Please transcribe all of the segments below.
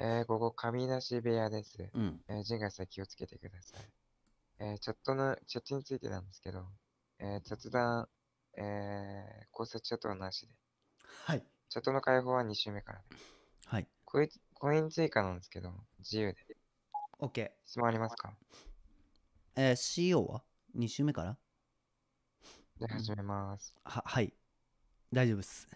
えー、ここ、神出し部屋です。うん。えー、陣川さん気をつけてください。えー、チャットの、チャットについてなんですけど、えー、雑談、えー、考察チャットはなしで。はい。チャットの開放は2週目からで。はい。コイコイン追加なんですけど、自由で。OK。質問ありますかえー、CO は ?2 週目からで、始めます。は、はい。大丈夫っす。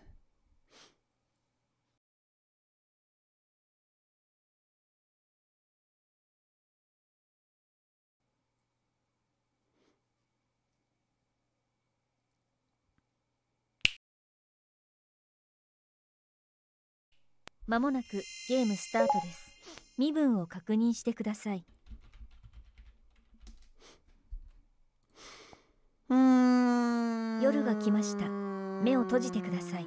まもなくゲームスタートです身分を確認してください夜が来ました目を閉じてください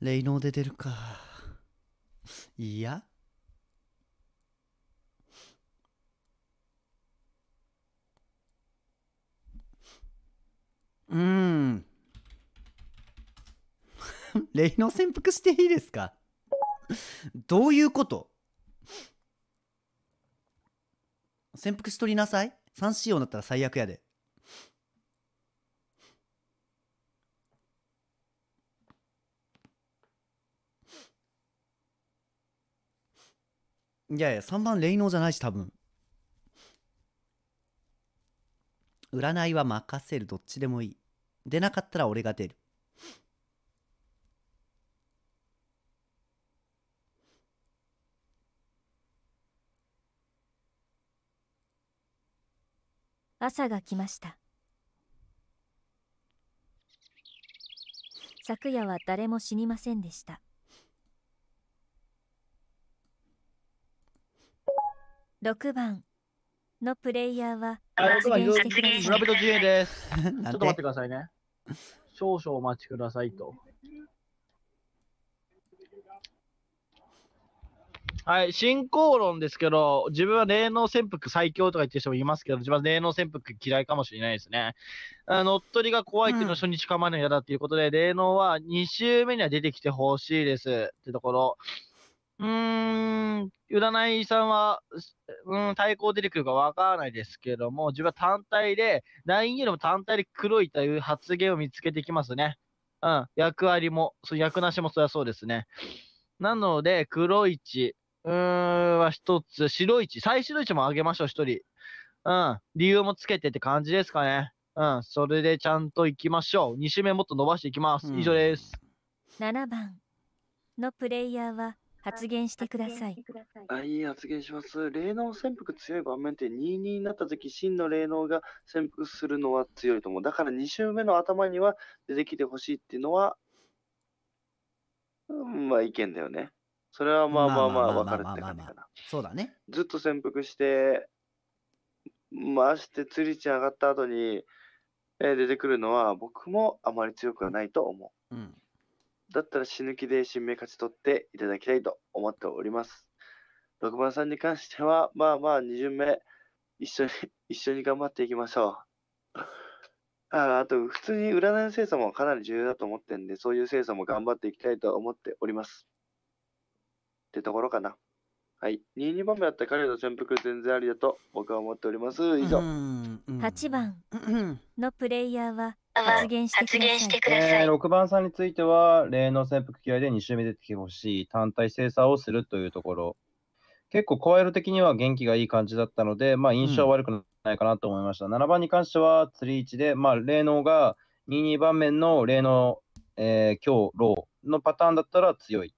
霊能で出るかいやうーん。レイの潜伏していいですかどういうこと潜伏しとりなさい三仕様だったら最悪やで。いやいや、3番レイノじゃないし、多分。占いは任せるどっちでもいい出なかったら俺が出る朝が来ました昨夜は誰も死にませんでした6番のプレイヤーは発言してください。村人自衛です。ちょっと待ってくださいね。少々お待ちくださいと。はい、進行論ですけど、自分は霊能潜伏最強とか言ってる人もいますけど、自分は霊能潜伏嫌いかもしれないですね。あの乗っ取りが怖いっていうのは初日構えるの嫌だっていうことで、うん、霊能は2週目には出てきてほしいですってところ。うーん、占いさんは、うん、対抗出てくるかわからないですけども、自分は単体で、LINE よりも単体で黒いという発言を見つけてきますね。うん、役割も、そ役なしもそりゃそうですね。なので、黒いち、うーん、は一つ、白いち、最白いちもあげましょう、一人。うん、理由もつけてって感じですかね。うん、それでちゃんと行きましょう。2周目もっと伸ばしていきます。うん、以上です。7番のプレイヤーは、発言してください。あいい発言します。霊能潜伏強い場面って22になった時、真の霊能が潜伏するのは強いと思う。だから2周目の頭には出てきてほしいっていうのは、うん、まあ意見だよね。それはまあまあまあ分かるって感じかな。そうだね。ずっと潜伏して、回して釣り値上がった後に、えー、出てくるのは僕もあまり強くはないと思う。うんだったら死ぬ気で新名勝ち取っていただきたいと思っております。6番さんに関しては、まあまあ2巡目、一緒に、一緒に頑張っていきましょう。ああと、普通に占いの精査もかなり重要だと思ってんで、そういう精査も頑張っていきたいと思っております。ってところかな。はい、22番目だった彼の潜伏全然ありだと僕は思っております。以上。8番のプレイヤーは発言してください。えー、6番さんについては、例の潜伏嫌いで2周目出てきてほしい、単体精査をするというところ。結構、声色的には元気がいい感じだったので、まあ、印象悪くないかなと思いました。うん、7番に関しては、釣り位置で、まあ、霊能が22番面の霊能、えー、強、ローのパターンだったら強い。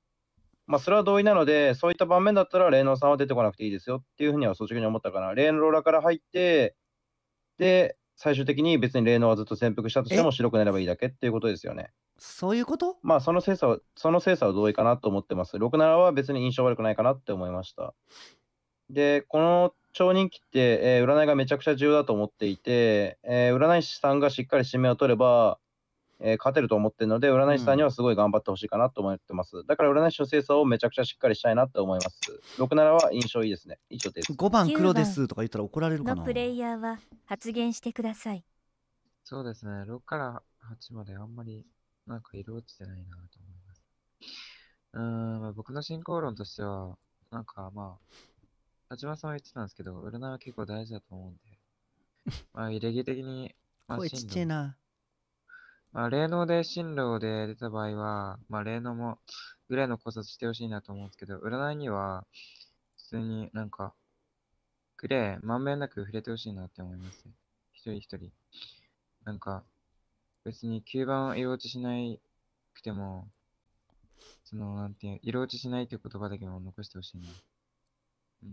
まあ、それは同意なので、そういった場面だったら、霊能さんは出てこなくていいですよっていうふうには率直に思ったかな。霊能ローラから入って、で、最終的に別に霊能はずっと潜伏したとしても白くなればいいだけっていうことですよね。そういうことまあその精査は、その精査は同意かなと思ってます。6、7は別に印象悪くないかなって思いました。で、この超人気って、えー、占いがめちゃくちゃ重要だと思っていて、えー、占い師さんがしっかり指名を取れば、えー、勝てると思ってるので、占い師さんにはすごい頑張ってほしいかなと思ってます。だから占い師の精査をめちゃくちゃしっかりしたいなと思います。6、7は印象いいですね。以上です。5番黒ですとか言ったら怒られるかな。のプレイヤーは発言してください。そうですね。6から8まであんまりなんか色落ちてないなと思います。うん、まあ、僕の進行論としては、なんかまあ、八番さんは言ってたんですけど、占いは結構大事だと思うんで、まあ、イレギ的に、まあ、声ちっちゃいな。まあ、霊能で進路で出た場合は、まあ、霊能もぐらいの考察してほしいなと思うんですけど、占いには、普通になんか、グレー、まんべんなく触れてほしいなって思います。一人一人。なんか、別に吸盤を色落ちしなくても、その、なんていう、色落ちしないっていう言葉だけも残してほしいな。う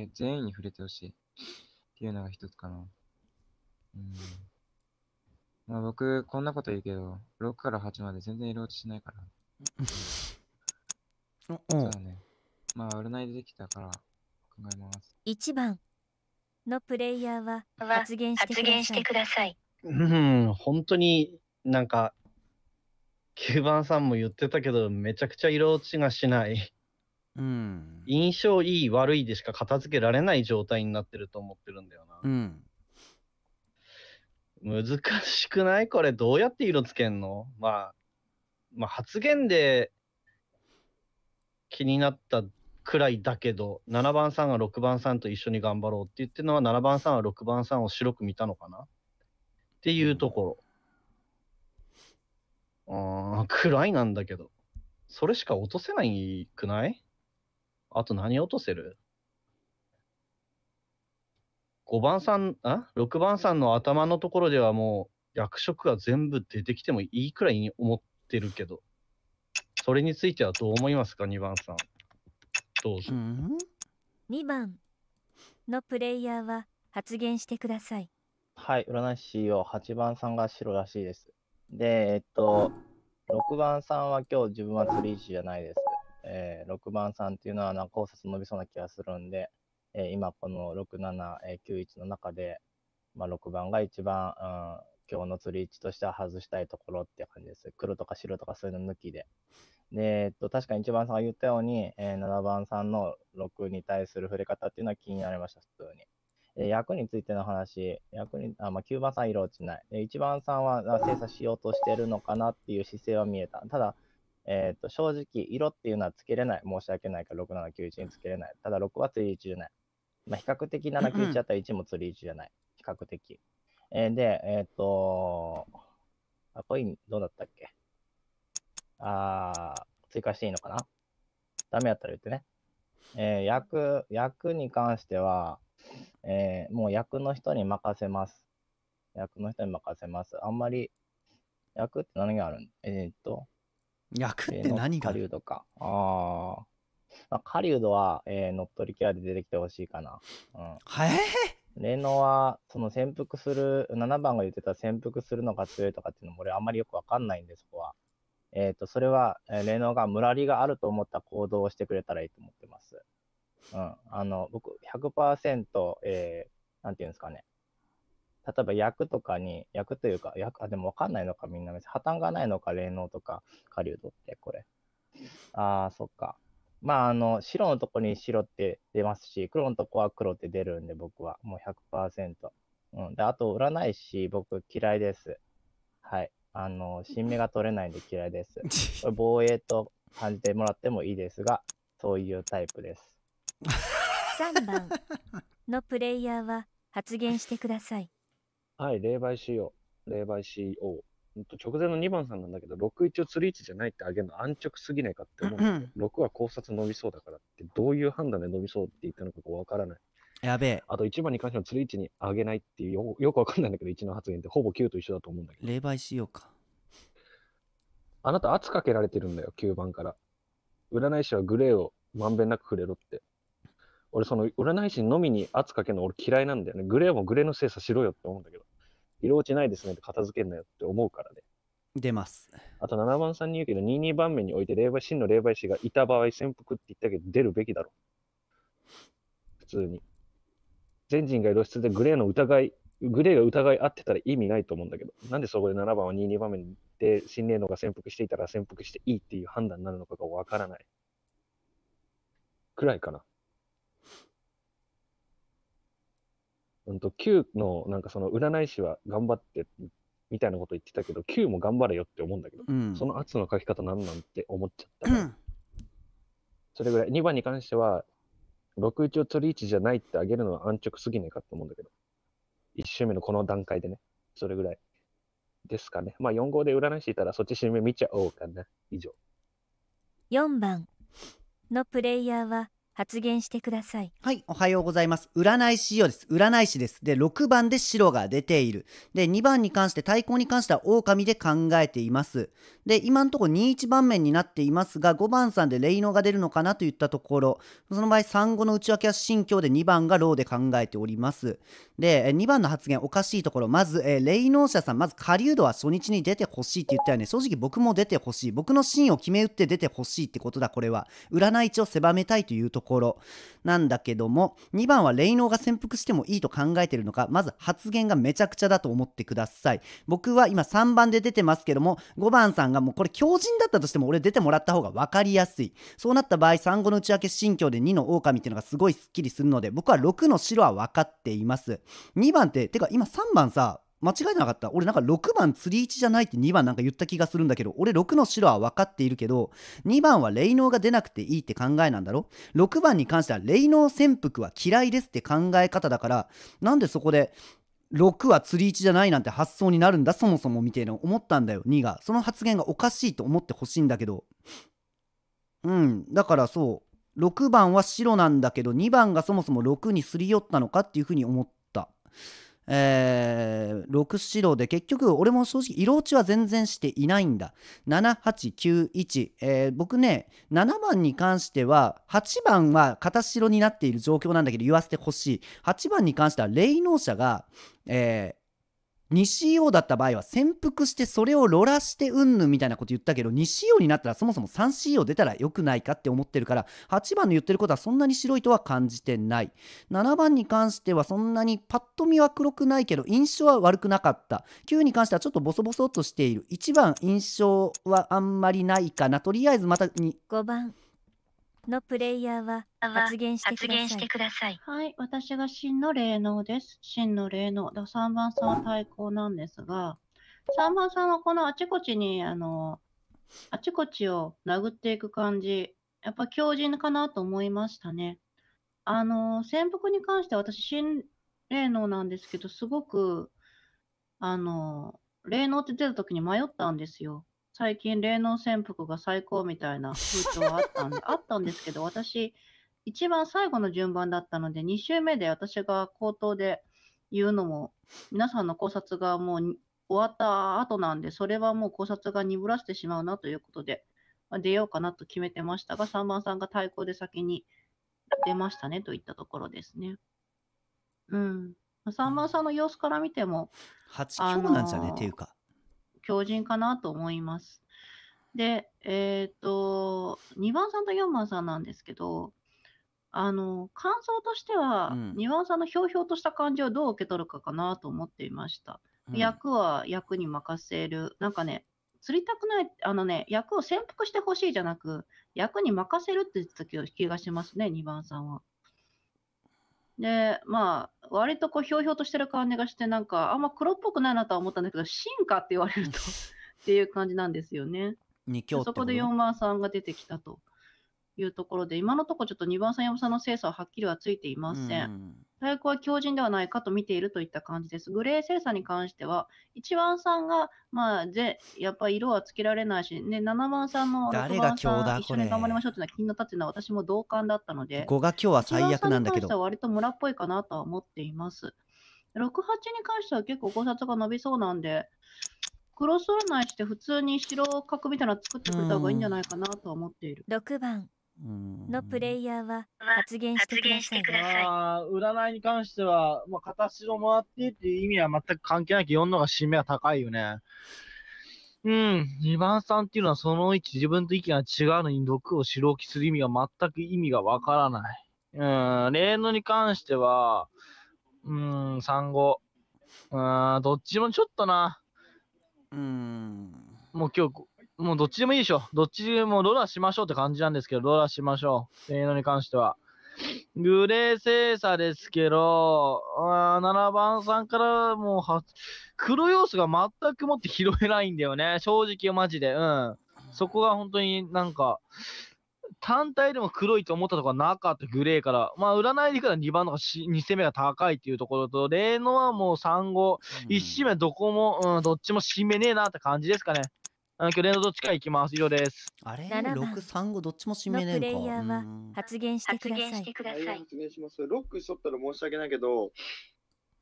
ん。だ全員に触れてほしい。っていうのが一つかな。うん。まあ、僕、こんなこと言うけど、6から8まで全然色落ちしないから。そうだね。まあ、占いでできたから、考えます。1番のプレイヤーは発言してくださいさい。うん、本当になんか、9番さんも言ってたけど、めちゃくちゃ色落ちがしない。うん。印象いい悪いでしか片付けられない状態になってると思ってるんだよな。うん。難しくないこれ、どうやって色つけんのまあ、まあ、発言で気になったくらいだけど、7番さんが6番さんと一緒に頑張ろうって言ってるのは、7番さんは6番さんを白く見たのかなっていうところ。うん、暗いなんだけど。それしか落とせないくないあと何落とせる5番さん、あ ?6 番さんの頭のところではもう役職が全部出てきてもいいくらいに思ってるけど、それについてはどう思いますか、2番さん。どうぞ。2番のプレイヤーは発言してください。はい、占い師を8番さんが白らしいです。で、えっと、6番さんは今日自分は釣り師じゃないです。えー、6番さんっていうのはなんか考察伸びそうな気がするんで、えー、今この6791の中で、まあ、6番が一番、うん、今日の釣り位置としては外したいところって感じです。黒とか白とかそういうの抜きで。で、えっと、確かに1番さんが言ったように、えー、7番さんの6に対する触れ方っていうのは気になりました、普通に。え役についての話、役にあまあ、9番さん色落ちない。1番さんは精査しようとしてるのかなっていう姿勢は見えた。ただ、えっ、ー、と、正直、色っていうのはつけれない。申し訳ないから6791につけれない。ただ6は釣り1じゃない。まあ、比較的791あたら1も釣り1じゃない。比較的。えー、で、えっ、ー、とあ、コインどうだったっけあ追加していいのかなダメやったら言ってね。えー、役、役に関しては、えー、もう役の人に任せます。役の人に任せます。あんまり、役って何があるんえー、っと、役って何が狩人か。ああ。狩人は、えー、乗っ取りキャラで出てきてほしいかな。うん。はえー、レノは、その潜伏する、7番が言ってた潜伏するのが強いとかっていうのも俺あんまりよくわかんないんで、そこは。えっ、ー、と、それは、えー、レノがムラリがあると思った行動をしてくれたらいいと思ってます。うん。あの、僕100、100%、えー、なんていうんですかね。例えば役とかに、役というか、役、あ、でもわかんないのか、みんな。破綻がないのか、霊能とか、狩人って、これ。ああ、そっか。まあ、あの、白のとこに白って出ますし、黒のとこは黒って出るんで、僕は。もう100%。うん。で、あと、占い師、僕嫌いです。はい。あの、新芽が取れないんで嫌いです。これ防衛と感じてもらってもいいですが、そういうタイプです。3番のプレイヤーは発言してください。はい、霊媒 CO。霊媒 CO。うんと直前の2番さんなんだけど、61を釣り位置じゃないってあげるの安直すぎないかって思う6は考察伸びそうだからって、どういう判断で伸びそうって言ったのかわからない。やべえ。あと1番に関しては釣り位置にあげないっていうよ、よくわかんないんだけど、1の発言ってほぼ9と一緒だと思うんだけど。霊媒しようか。あなた圧かけられてるんだよ、9番から。占い師はグレーをまんべんなく触れろって。俺、その占い師のみに圧かけるの俺嫌いなんだよね。グレーもグレーの精査しろよって思うんだけど。色落ちないですねって片付けるなよって思うからね。出ます。あと7番さんに言うけど、22番目において霊媒真の霊媒師がいた場合、潜伏って言ったけど、出るべきだろ。普通に。全人が露出でグレーの疑い、グレーが疑い合ってたら意味ないと思うんだけど、なんでそこで7番は22番目にで心霊のが潜伏していたら潜伏していいっていう判断になるのかがわからない。くらいかな。うんと、Q のなんかその占い師は頑張ってみたいなこと言ってたけど、9も頑張れよって思うんだけど、うん、その圧の書き方なんなんて思っちゃった。それぐらい。2番に関しては、61を取り位置じゃないってあげるのは安直すぎないかと思うんだけど、1周目のこの段階でね、それぐらいですかね。まあ4号で占い師いたらそっち周目見ちゃおうかな。以上。4番のプレイヤーは発言してくださいはいおはようございます占い師よです占い師ですで6番で白が出ているで2番に関して対抗に関しては狼で考えていますで今んとこ21番面になっていますが5番さんで霊能が出るのかなといったところその場合産後の内訳は心境で2番がローで考えておりますで2番の発言おかしいところまず、霊能者さんまず狩人は初日に出てほしいって言ったよね正直僕も出てほしい僕のシーンを決め打って出てほしいってことだこれは占い地を狭めたいというところころなんだけども2番は霊能が潜伏してもいいと考えてるのかまず発言がめちゃくちゃだと思ってください僕は今3番で出てますけども5番さんがもうこれ強人だったとしても俺出てもらった方が分かりやすいそうなった場合3後の内訳心境で2の狼っていうのがすごいすっきりするので僕は6の白は分かっています2番っててか今3番さ間違てなかった俺なんか6番釣り置じゃないって2番なんか言った気がするんだけど俺6の白は分かっているけど2番は霊能が出なくていいって考えなんだろ6番に関しては霊能潜伏は嫌いですって考え方だからなんでそこで6は釣り置じゃないなんて発想になるんだそもそもみたいな思ったんだよ2がその発言がおかしいと思ってほしいんだけどうんだからそう6番は白なんだけど2番がそもそも6にすり寄ったのかっていうふうに思った。えー、6白で結局俺も正直色落ちは全然していないんだ7891、えー、僕ね7番に関しては8番は片白になっている状況なんだけど言わせてほしい8番に関しては霊能者が、えー西尾だった場合は潜伏してそれをロラしてうんぬんみたいなこと言ったけど西尾になったらそもそも 3CO 出たら良くないかって思ってるから8番の言ってることはそんなに白いとは感じてない7番に関してはそんなにパッと見は黒くないけど印象は悪くなかった9に関してはちょっとボソボソとしている1番印象はあんまりないかなとりあえずまたに5番のプレイヤーは発言してください。はい、私が真の霊能です。真の霊能。3番さんは対抗なんですが、3番さんはこのあちこちに、あの、あちこちを殴っていく感じ、やっぱ強靭かなと思いましたね。あの、潜伏に関しては私、真霊能なんですけど、すごく、あの、霊能って出た時に迷ったんですよ。最近霊能潜伏が最高みたいな風潮はあったんで、あったんですけど、私、一番最後の順番だったので、2週目で私が口頭で言うのも、皆さんの考察がもう終わった後なんで、それはもう考察が鈍らせてしまうなということで、まあ、出ようかなと決めてましたが、3番さんが対抗で先に出ましたねといったところですね。うん。3番さんの様子から見ても、初今日なんじゃね、あのー、っていうか。強靭かなと思います。で、えっ、ー、と、2番さんと4番さんなんですけど、あの、感想としては、2番さんのひょうひょうとした感じをどう受け取るかかなと思っていました。うん、役は役に任せる。なんかね、釣りたくない、あのね、役を潜伏してほしいじゃなく、役に任せるって言った気がしますね、2番さんは。で、まあ、割とこう、ひょうひょうとしてる感じがして、なんか、あんま黒っぽくないなとは思ったんだけど、進化って言われると っていう感じなんですよね。二強そこで4万さんが出てきたと。いうところで、今のところちょっと2番さん、4番さんの精査ははっきりはついていません。ん大は強靭ではないかと見ているといった感じです。グレー精査に関しては、1番さんが、まあ、ぜ、やっぱり色はつけられないし、ね、7番さんの6番さん、一緒に頑張りましょうというのは気になったというのは私も同感だったので、5が今日は最悪なんだけど。1番さんに関しては割と村っぽいかなとは思っています。6、8に関しては結構考察が伸びそうなんで、クロス占いして普通に白角みたいなの作ってくれた方がいいんじゃないかなと思っている。6番のプレイヤーは発言してください。あ、占いに関しては、まあ、形をもらってっていう意味は全く関係ないけど4のが締めは高いよね。うん、2番さんっていうのはその1自分と意見が違うのに毒を白置きする意味が全く意味がわからない。うん、例のに関しては、うん、産後。うん、どっちもちょっとな。うん。もう今日、もうどっちでもいいでしょ。どっちでもロラしましょうって感じなんですけど、ロラしましょう。性のに関しては。グレー精査ですけど、あ7番さんからもう、黒要素が全くもって拾えないんだよね。正直マジで。うん。そこが本当になんか、単体でも黒いと思ったところはなかった、グレーから。まあ、占いでから2番の方が2戦目が高いっていうところと、例のはもう3号、1戦目どこも、うん、どっちも締めねえなって感じですかね。あ今日連動どっちか行きます。以上です。あれ7番 ?6、3、5どっちも指名ねえのか。プレイヤーは発言してください。発言してください。はい、発言ます。ロックしとったら申し訳ないけど、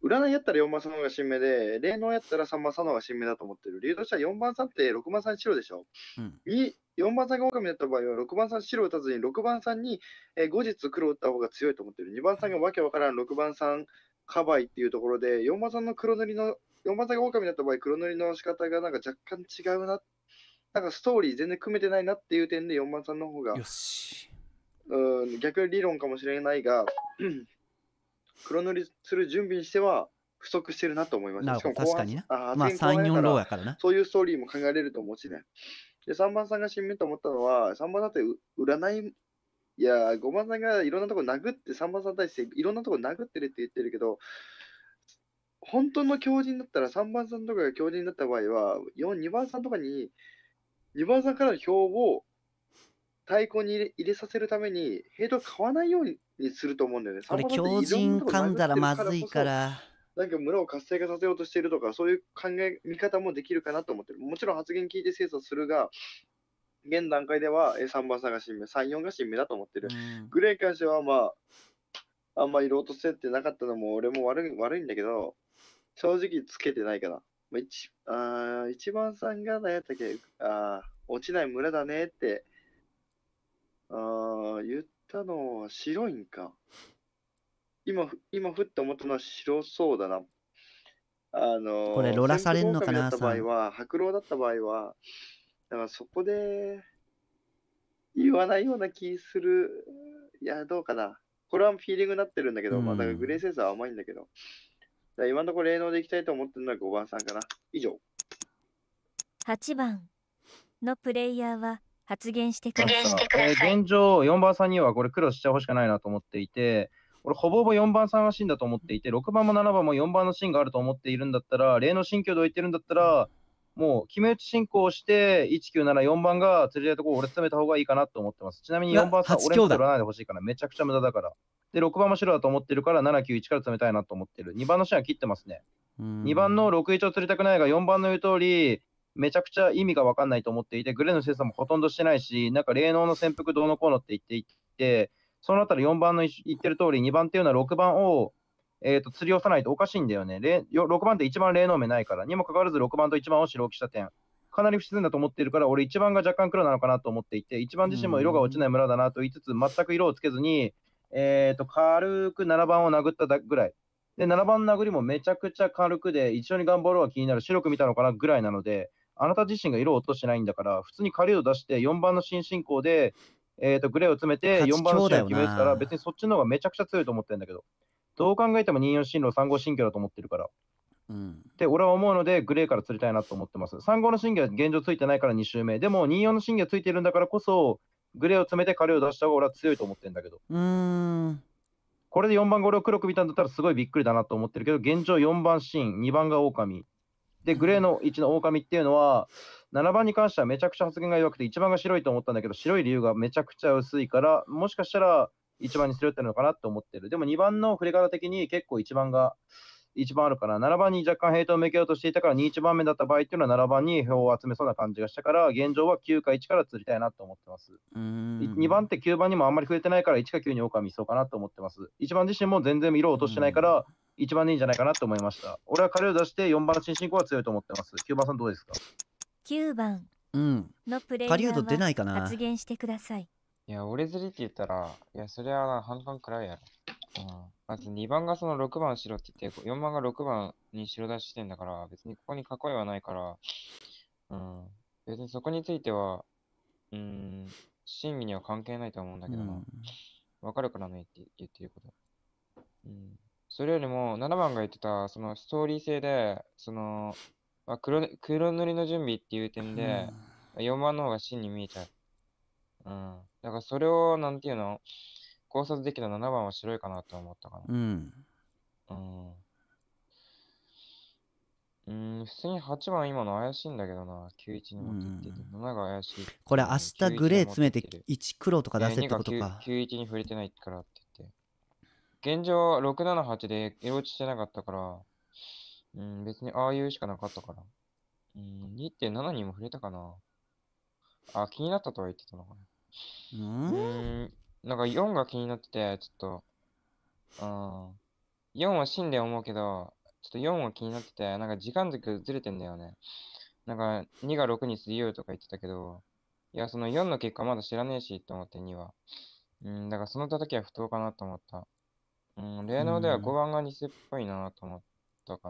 占いやったら4番さんの方が新名で、霊能やったら3番さんの方が新名だと思ってる。理由としては4番さんって6番さん白でしょ。うん、4番さんが狼だった場合は6番さん白を打たずに6番さんに、えー、後日黒を打った方が強いと思ってる。2番さんがわけわからん6番さんカバイっていうところで、4番さんの黒塗りの、4番さんが狼だった場合黒塗りの仕方がなんか若干違うなってなんかストーリー全然組めてないなっていう点で4番さんの方がよしうん逆理論かもしれないが 黒塗りする準備にしては不足してるなと思いました。確かにあまあ3、4ローやからな。そういうストーリーも考えれると思うしね。で、3番さんが死ぬと思ったのは、3番だって占い、いや、5番さんがいろんなとこ殴って、3番さんに対していろんなとこ殴ってるって言ってるけど、本当の狂人だったら、3番さんとかが狂人だった場合は、4、2番さんとかに2番さんからの票を太鼓に入れ入れさせるために、ヘイト買わないようにすると思うんだよね。これ、強靭噛んだらまずいから。なんか村を活性化させようとしているとか、そういう考え、見方もできるかなと思ってる。もちろん発言聞いて精査するが、現段階では3番さんが新名、3、4が新名だと思ってる。うん、グレー関しては、まあ、あんまり色落としてってなかったのも俺も悪い悪いんだけど、正直つけてないかな。まあ、一あ一番さんが何やったっけあ落ちない村だねってあ言ったのは白いんか。今、今ふって思ったのは白そうだな。あのこれ、ロラされんのかなった場合は、白狼だった場合は、だからそこで言わないような気する。いや、どうかな。これはフィーリングになってるんだけど、うん、まあ、だかグレーセンスは甘いんだけど。じゃあ今のところ霊能でいきたいと思ってるのは5番さんかな。以上。8番のプレイヤーは発言してください。えー、現状、4番さんにはこれ苦労しちゃほしくないなと思っていて、俺、ほぼほぼ4番さんがシーンだと思っていて、6番も7番も4番のシーンがあると思っているんだったら、霊能新居で置いてるんだったら、もう決め打ち進行して、1974番が釣りたいところ俺詰めた方がいいかなと思ってます。ちなみに4番さん、俺も取らないでほしいから、めちゃくちゃ無駄だから。で、6番も白だと思ってるから、7、9、1から詰めたいなと思ってる。2番のシは切ってますね。2番の6、1を釣りたくないが、4番の言う通り、めちゃくちゃ意味が分かんないと思っていて、グレーの精査もほとんどしてないし、なんか霊能の潜伏どうのこうのって言っていて、そのあたり4番の言ってる通り、2番っていうのは6番を、えーと、釣り押さないとおかしいんだよね。6番って一番霊能目ないから、にもかかわらず6番と1番を白起した点。かなり不自然だと思ってるから、俺1番が若干黒なのかなと思っていて、1番自身も色が落ちない村だなと言いつつ、全く色をつけずに、えっ、ー、と、軽く7番を殴ったぐらい。で、7番の殴りもめちゃくちゃ軽くで、一緒に頑張ろうは気になる、白く見たのかなぐらいなので、あなた自身が色を落としてないんだから、普通に狩りを出して、4番の新進行で、えー、とグレーを詰めて、4番の試合を決めてたら、別にそっちの方がめちゃくちゃ強いと思ってるんだけど、どう考えても24進路、3号進去だと思ってるから。うん、で、俺は思うので、グレーから釣りたいなと思ってます。3号の進玄は現状ついてないから2周目。でも、24の信玄ついてるんだからこそ、グレーを詰めて彼を出した方が俺は強いと思ってるんだけど。うんこれで4番、5、6、黒く見たんだったらすごいびっくりだなと思ってるけど、現状4番シーン、2番が狼。で、グレーの位置の狼っていうのは、7番に関してはめちゃくちゃ発言が弱くて、1番が白いと思ったんだけど、白い理由がめちゃくちゃ薄いから、もしかしたら1番にするってるのかなと思ってる。でも2番の振り方的に結構1番が1番あるから、7番に若干ヘイトを向けようとしていたから、2、1番目だった場合っていうのは7番に票を集めそうな感じがしたから、現状は9か1から釣りたいなと思ってます。2番って9番にもあんまり触れてないから、1か9に狼いそうかなと思ってます。1番自身も全然色を落としてないから、1番でいいんじゃないかなと思いました。俺は彼を出して4番の新進行は強いと思ってます。9番さんどうですか ?9 番のプレイヤーは発言してください。いや、俺釣りって言ったら、いや、それは半分くらいやろ。まず2番がその6番白って言って、4番が6番に白出ししてんだから、別にここに囲いはないから、うん、別にそこについては、うん、審議には関係ないと思うんだけどな。わ、うん、かるからねって言ってること。うん、それよりも、7番が言ってた、そのストーリー性で、その、まあ黒、黒塗りの準備っていう点で、4番の方が真に見えちゃう。うん。だからそれを、なんていうの考察できた7番は白いかなと思ったかな。うん。うん。うん、普通に8番今の怪しいんだけどな、91に持ってってて、7が怪しい。これ明日グレー詰めて1黒とか出せってことか。91に触れてないからって言って。現状678で色落ちしてなかったから、うん、別にああいうしかなかったから。うん、2.7にも触れたかな。あ、気になったとは言ってたのかな。うん、なんか4が気になってて、ちょっと、うん。4は死んで思うけど、ちょっと4は気になってて、なんか時間軸ずれてんだよね。なんか2が6にすりよとか言ってたけど、いや、その4の結果まだ知らねえし、と思って2は。うん、だからその叩きは不当かなと思った。うん、霊能では5番が偽っぽいなと思ったか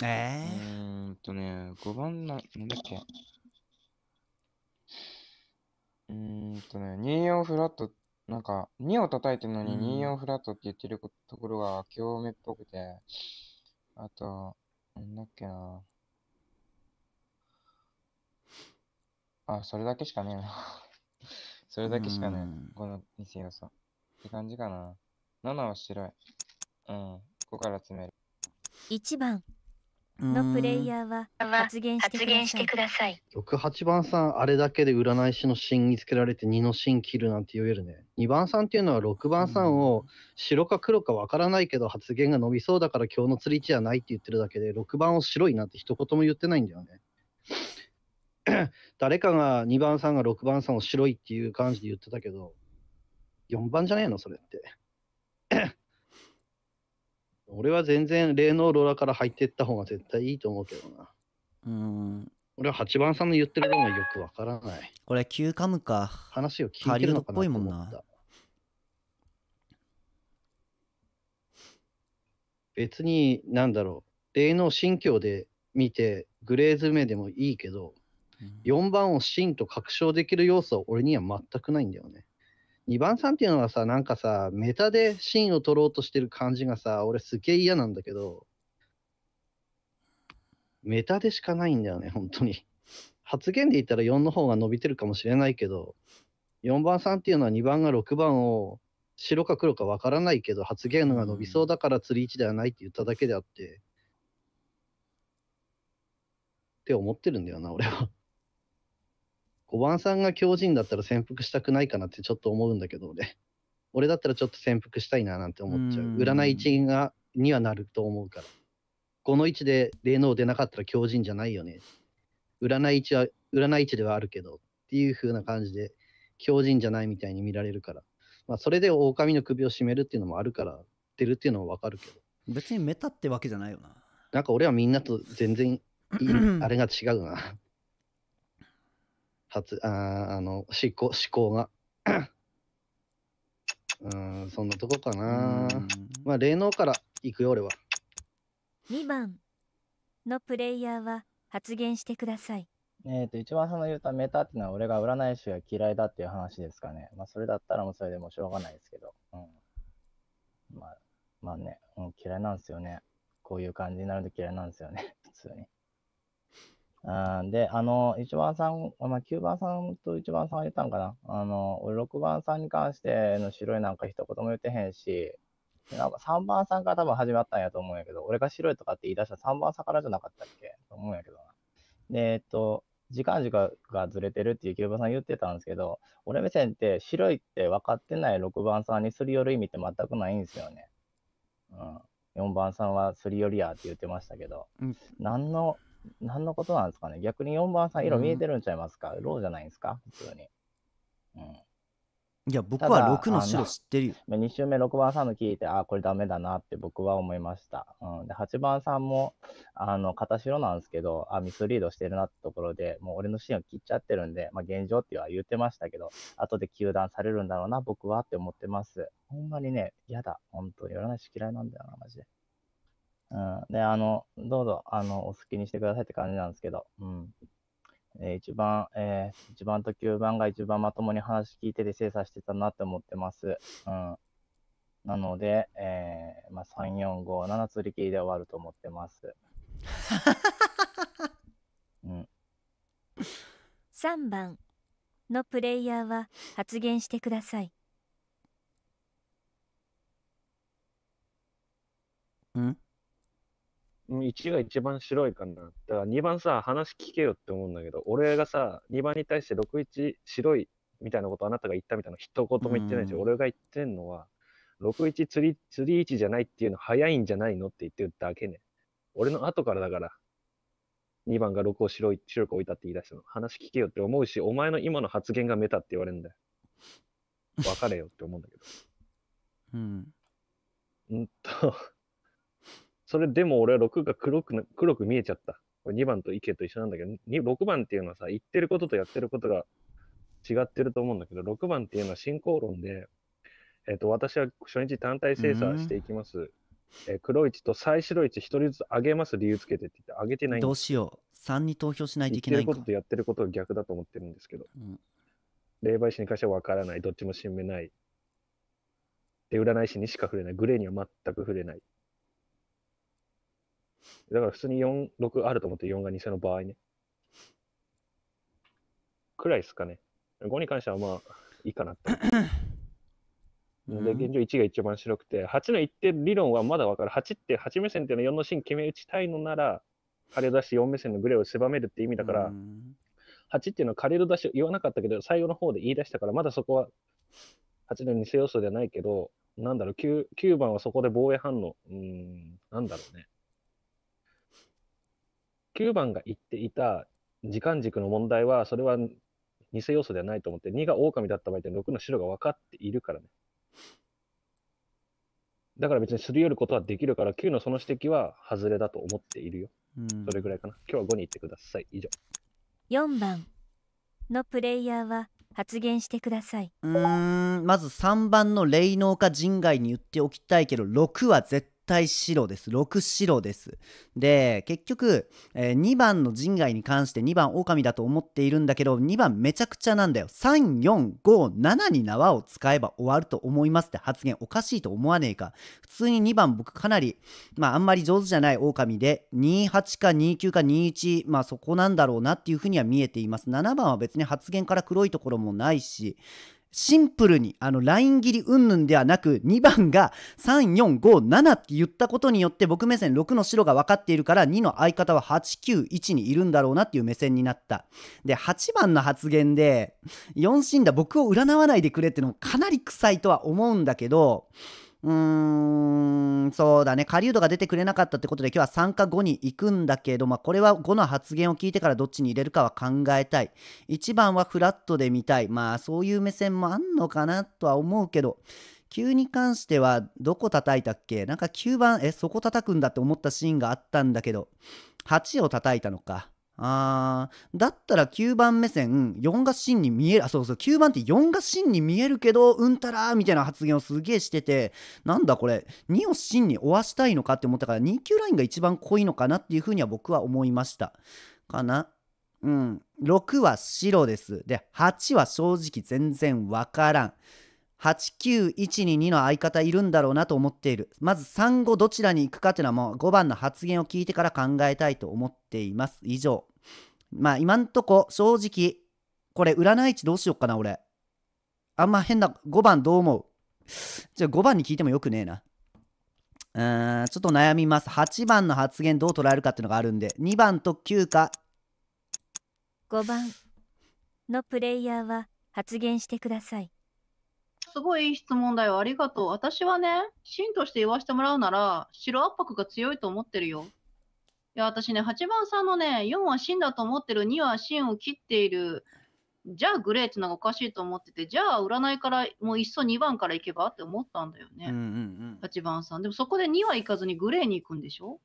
な。ええー、うんとね、5番な、なんだっけ。うんとね、24フラットっなんか、2を叩いてるのに2、4フラットって言ってるところが強めっぽくて、あと、なんだっけな。あ、それだけしかねえな それだけしかねえ。この2世要素。って感じかな。7は白い。うん。5から詰める。1番。のプレイヤーは発言してください。6、8番さん、あれだけで占い師の芯につけられて2の芯切るなんて言えるね。2番さんっていうのは6番さんを白か黒かわからないけど発言が伸びそうだから今日の釣り地じゃないって言ってるだけで6番を白いなんて一言も言ってないんだよね。誰かが2番さんが6番さんを白いっていう感じで言ってたけど、4番じゃねえのそれって。俺は全然霊能ローラーから入ってった方が絶対いいと思うけどな。うん。俺は八番さんの言ってるこがよくわからない。これ、急カムか。話を聞いてるのかなっぽいもん別に、なんだろう。霊能心境で見て、グレーズ目でもいいけど、うん、4番を真と確証できる要素は俺には全くないんだよね。2番さんっていうのはさ、なんかさ、メタでシーンを取ろうとしてる感じがさ、俺すげえ嫌なんだけど、メタでしかないんだよね、本当に。発言で言ったら4の方が伸びてるかもしれないけど、4番さんっていうのは2番が6番を白か黒かわからないけど、発言が伸びそうだから釣り位置ではないって言っただけであって、って思ってるんだよな、俺は。5番さんが強靭だったら潜伏したくないかなってちょっと思うんだけど俺俺だったらちょっと潜伏したいななんて思っちゃう占い1がにはなると思うからこの位置で霊能出なかったら強靭じゃないよね占い1は占い1ではあるけどっていう風な感じで強靭じゃないみたいに見られるから、まあ、それで狼の首を絞めるっていうのもあるから出るっていうのもわかるけど別にメタってわけじゃないよななんか俺はみんなと全然あれが違うな発ああの思考思考が うんそんなとこかなまあ霊能からいくよ俺は2番のプレイヤーは発言してくださいえっ、と一番その言うたメタっていうのは俺が占い師が嫌いだっていう話ですかねまあそれだったらもうそれでもしょうがないですけど、うん、まあまあね、うん、嫌いなんですよねこういう感じになると嫌いなんですよね 普通にうん、で、あの、1番さん、まあ、9番さんと1番さんは言ったんかな。あの、俺6番さんに関しての白いなんか一言も言ってへんし、なんか3番さんから多分始まったんやと思うんやけど、俺が白いとかって言い出したら3番さんからじゃなかったっけと思うんやけどな。で、えっと、時間軸がずれてるっていう9番さん言ってたんですけど、俺目線って白いって分かってない6番さんにすり寄る意味って全くないんですよね。うん。4番さんはすり寄りやって言ってましたけど、うん、何の何のことなんですかね。逆に4番さん、色見えてるんちゃいますか、ローじゃないですか普通に。うん。いや、僕は6の白知ってるよ。2周目6番さんの聞いて、ああ、これダメだなって僕は思いました。うん、で8番さんも、あの、片白なんですけど、あミスリードしてるなってところで、もう俺のシーンを切っちゃってるんで、まあ、現状っていうは言ってましたけど、後で糾弾されるんだろうな、僕はって思ってます。ほんまにね、嫌だ。本当に。ないし嫌いなんだよな、マジで。うん、で、あの、どうぞ、あの、お好きにしてくださいって感じなんですけど、うん。えー、一番、えー、一番と9番が一番まともに話聞いてて精査してたなって思ってます。うん。なので、えー、まあ、3、4、5、7釣り切りで終わると思ってます。うん。3番のプレイヤーは発言してください。ん1が一番白いかな。だから2番さ、話聞けよって思うんだけど、俺がさ、2番に対して61白いみたいなことあなたが言ったみたいな一言も言ってないし、うん、俺が言ってんのは、61釣り、釣り位じゃないっていうの早いんじゃないのって言ってるだけね。俺の後からだから、2番が6を白い、白く置いたって言い出したの。話聞けよって思うし、お前の今の発言がメタって言われるんだよ。別 れよって思うんだけど。うん。うんとそれでも俺は6が黒く黒く見えちゃった。これ2番と池と一緒なんだけど、6番っていうのはさ、言ってることとやってることが違ってると思うんだけど、6番っていうのは進行論で、えっ、ー、と、私は初日単体精査していきます。えー、黒一と最白一一人ずつ上げます理由つけてって言って上げてないどうしよう3に投票しないといけないか言ってることとやってることは逆だと思ってるんですけど、うん、霊媒師に関しては分からないどっちも信めないで占い師にしか触れないグレーには全く触れないだから普通に46あると思って4が偽の場合ね。くらいですかね。5に関してはまあいいかなと。で現状1が一番白くて、8の一定理論はまだ分かる。8って8目線っていうのは4の芯決め打ちたいのなら、枯れ出して4目線のグレーを狭めるって意味だから、8っていうのはカレル出し言わなかったけど、最後の方で言い出したから、まだそこは8の偽要素ではないけど、なんだろう9、9番はそこで防衛反応、うん、なんだろうね。9番が言っていた時間軸の問題は、それは偽要素ではないと思って、2が狼だった場合って6の白が分かっているからね。だから別にすり寄ることはできるから、9のその指摘は外れだと思っているよ。うん、それぐらいかな。今日は5に行ってください。以上。4番のプレイヤーは発言してください。うん、まず3番の霊能か人外に言っておきたいけど、6は絶対白です。6白です。で、結局、えー、2番の人外に関して2番狼だと思っているんだけど、2番めちゃくちゃなんだよ。3、4、5、7に縄を使えば終わると思いますって発言おかしいと思わねえか。普通に2番僕かなり、まああんまり上手じゃない狼で、28か29か21、まあそこなんだろうなっていうふうには見えています。7番は別に発言から黒いところもないし、シンプルに、あの、ライン切り云々ではなく、2番が3、4、5、7って言ったことによって、僕目線6の白が分かっているから、2の相方は8、9、1にいるんだろうなっていう目線になった。で、8番の発言で、4死んだ僕を占わないでくれってのもかなり臭いとは思うんだけど、うーん、そうだね。狩人が出てくれなかったってことで、今日は参加後に行くんだけど、まあ、これは5の発言を聞いてからどっちに入れるかは考えたい。1番はフラットで見たい。まあ、そういう目線もあんのかなとは思うけど、9に関しては、どこ叩いたっけなんか9番、え、そこ叩くんだって思ったシーンがあったんだけど、8を叩いたのか。あーだったら9番目線4が芯に見えるあそうそう9番って4が芯に見えるけどうんたらみたいな発言をすげえしててなんだこれ2を芯に追わしたいのかって思ったから2級ラインが一番濃いのかなっていうふうには僕は思いましたかなうん6は白ですで8は正直全然わからん891 2の相方いるんだろうなと思っている。まず産後どちらに行くかっていうのはもう5番の発言を聞いてから考えたいと思っています。以上。まあ今んとこ正直、これ占い値どうしよっかな俺。あんま変な5番どう思うじゃあ5番に聞いてもよくねえな。うーん、ちょっと悩みます。8番の発言どう捉えるかっていうのがあるんで、2番と9か。5番のプレイヤーは発言してください。すごいいい質問だよ。ありがとう。私はね、芯として言わせてもらうなら、白圧迫が強いと思ってるよ。いや、私ね、8番さんのね、4は真だと思ってる、2は芯を切っている、じゃあグレーってのがおかしいと思ってて、じゃあ占いからもういっそ2番から行けばって思ったんだよね。うんうんうん、8番さん。でもそこで2は行かずにグレーに行くんでしょ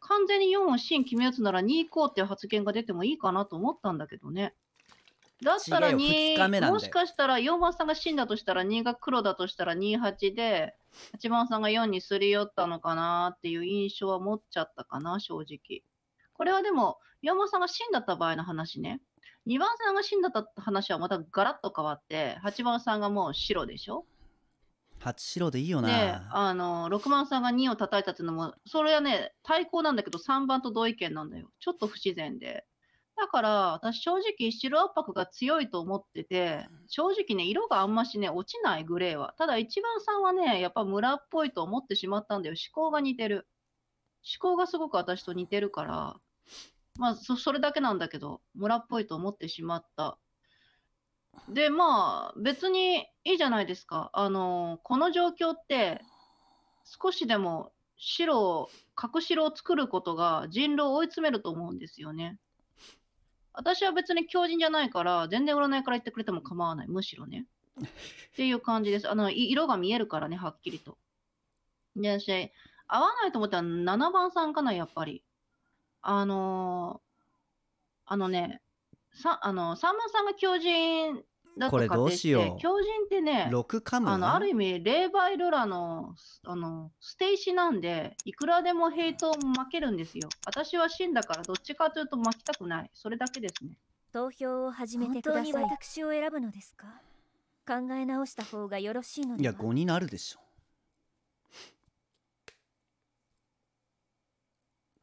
完全に4を真決め打つなら2行こうっていう発言が出てもいいかなと思ったんだけどね。だったら2、もしかしたら4番さんが死んだとしたら2が黒だとしたら28で、8番さんが4にすり寄ったのかなっていう印象は持っちゃったかな、正直。これはでも、4番さんが死んだった場合の話ね。2番さんが死んだった話はまたガラッと変わって、8番さんがもう白でしょ八白でいいよな。あの、6番さんが2を叩いたっていうのも、それはね、対抗なんだけど、3番と同意見なんだよ。ちょっと不自然で。だから、私正直白圧迫が強いと思ってて、正直ね、色があんましね、落ちないグレーは。ただ一番さんはね、やっぱ村っぽいと思ってしまったんだよ。思考が似てる。思考がすごく私と似てるから、まあ、そ、それだけなんだけど、村っぽいと思ってしまった。で、まあ、別にいいじゃないですか。あの、この状況って、少しでも白を、隠白を作ることが人狼を追い詰めると思うんですよね。私は別に狂人じゃないから、全然占いから言ってくれても構わない。むしろね。っていう感じです。あの、色が見えるからね、はっきりと。で、私、合わないと思ったら7番さんかな、やっぱり。あのー、あのね、さ、あの、さんさんが狂人だこれどうしよう狂人ってね、六カムあのある意味、霊媒ロラのあのステイシなんで、いくらでもヘイト負けるんですよ。私は死んだから、どっちかというと負きたくない。それだけですね。投票を始めてください。私を選ぶのですか考え直した方がよろしいのいや、5になるでしょ。う。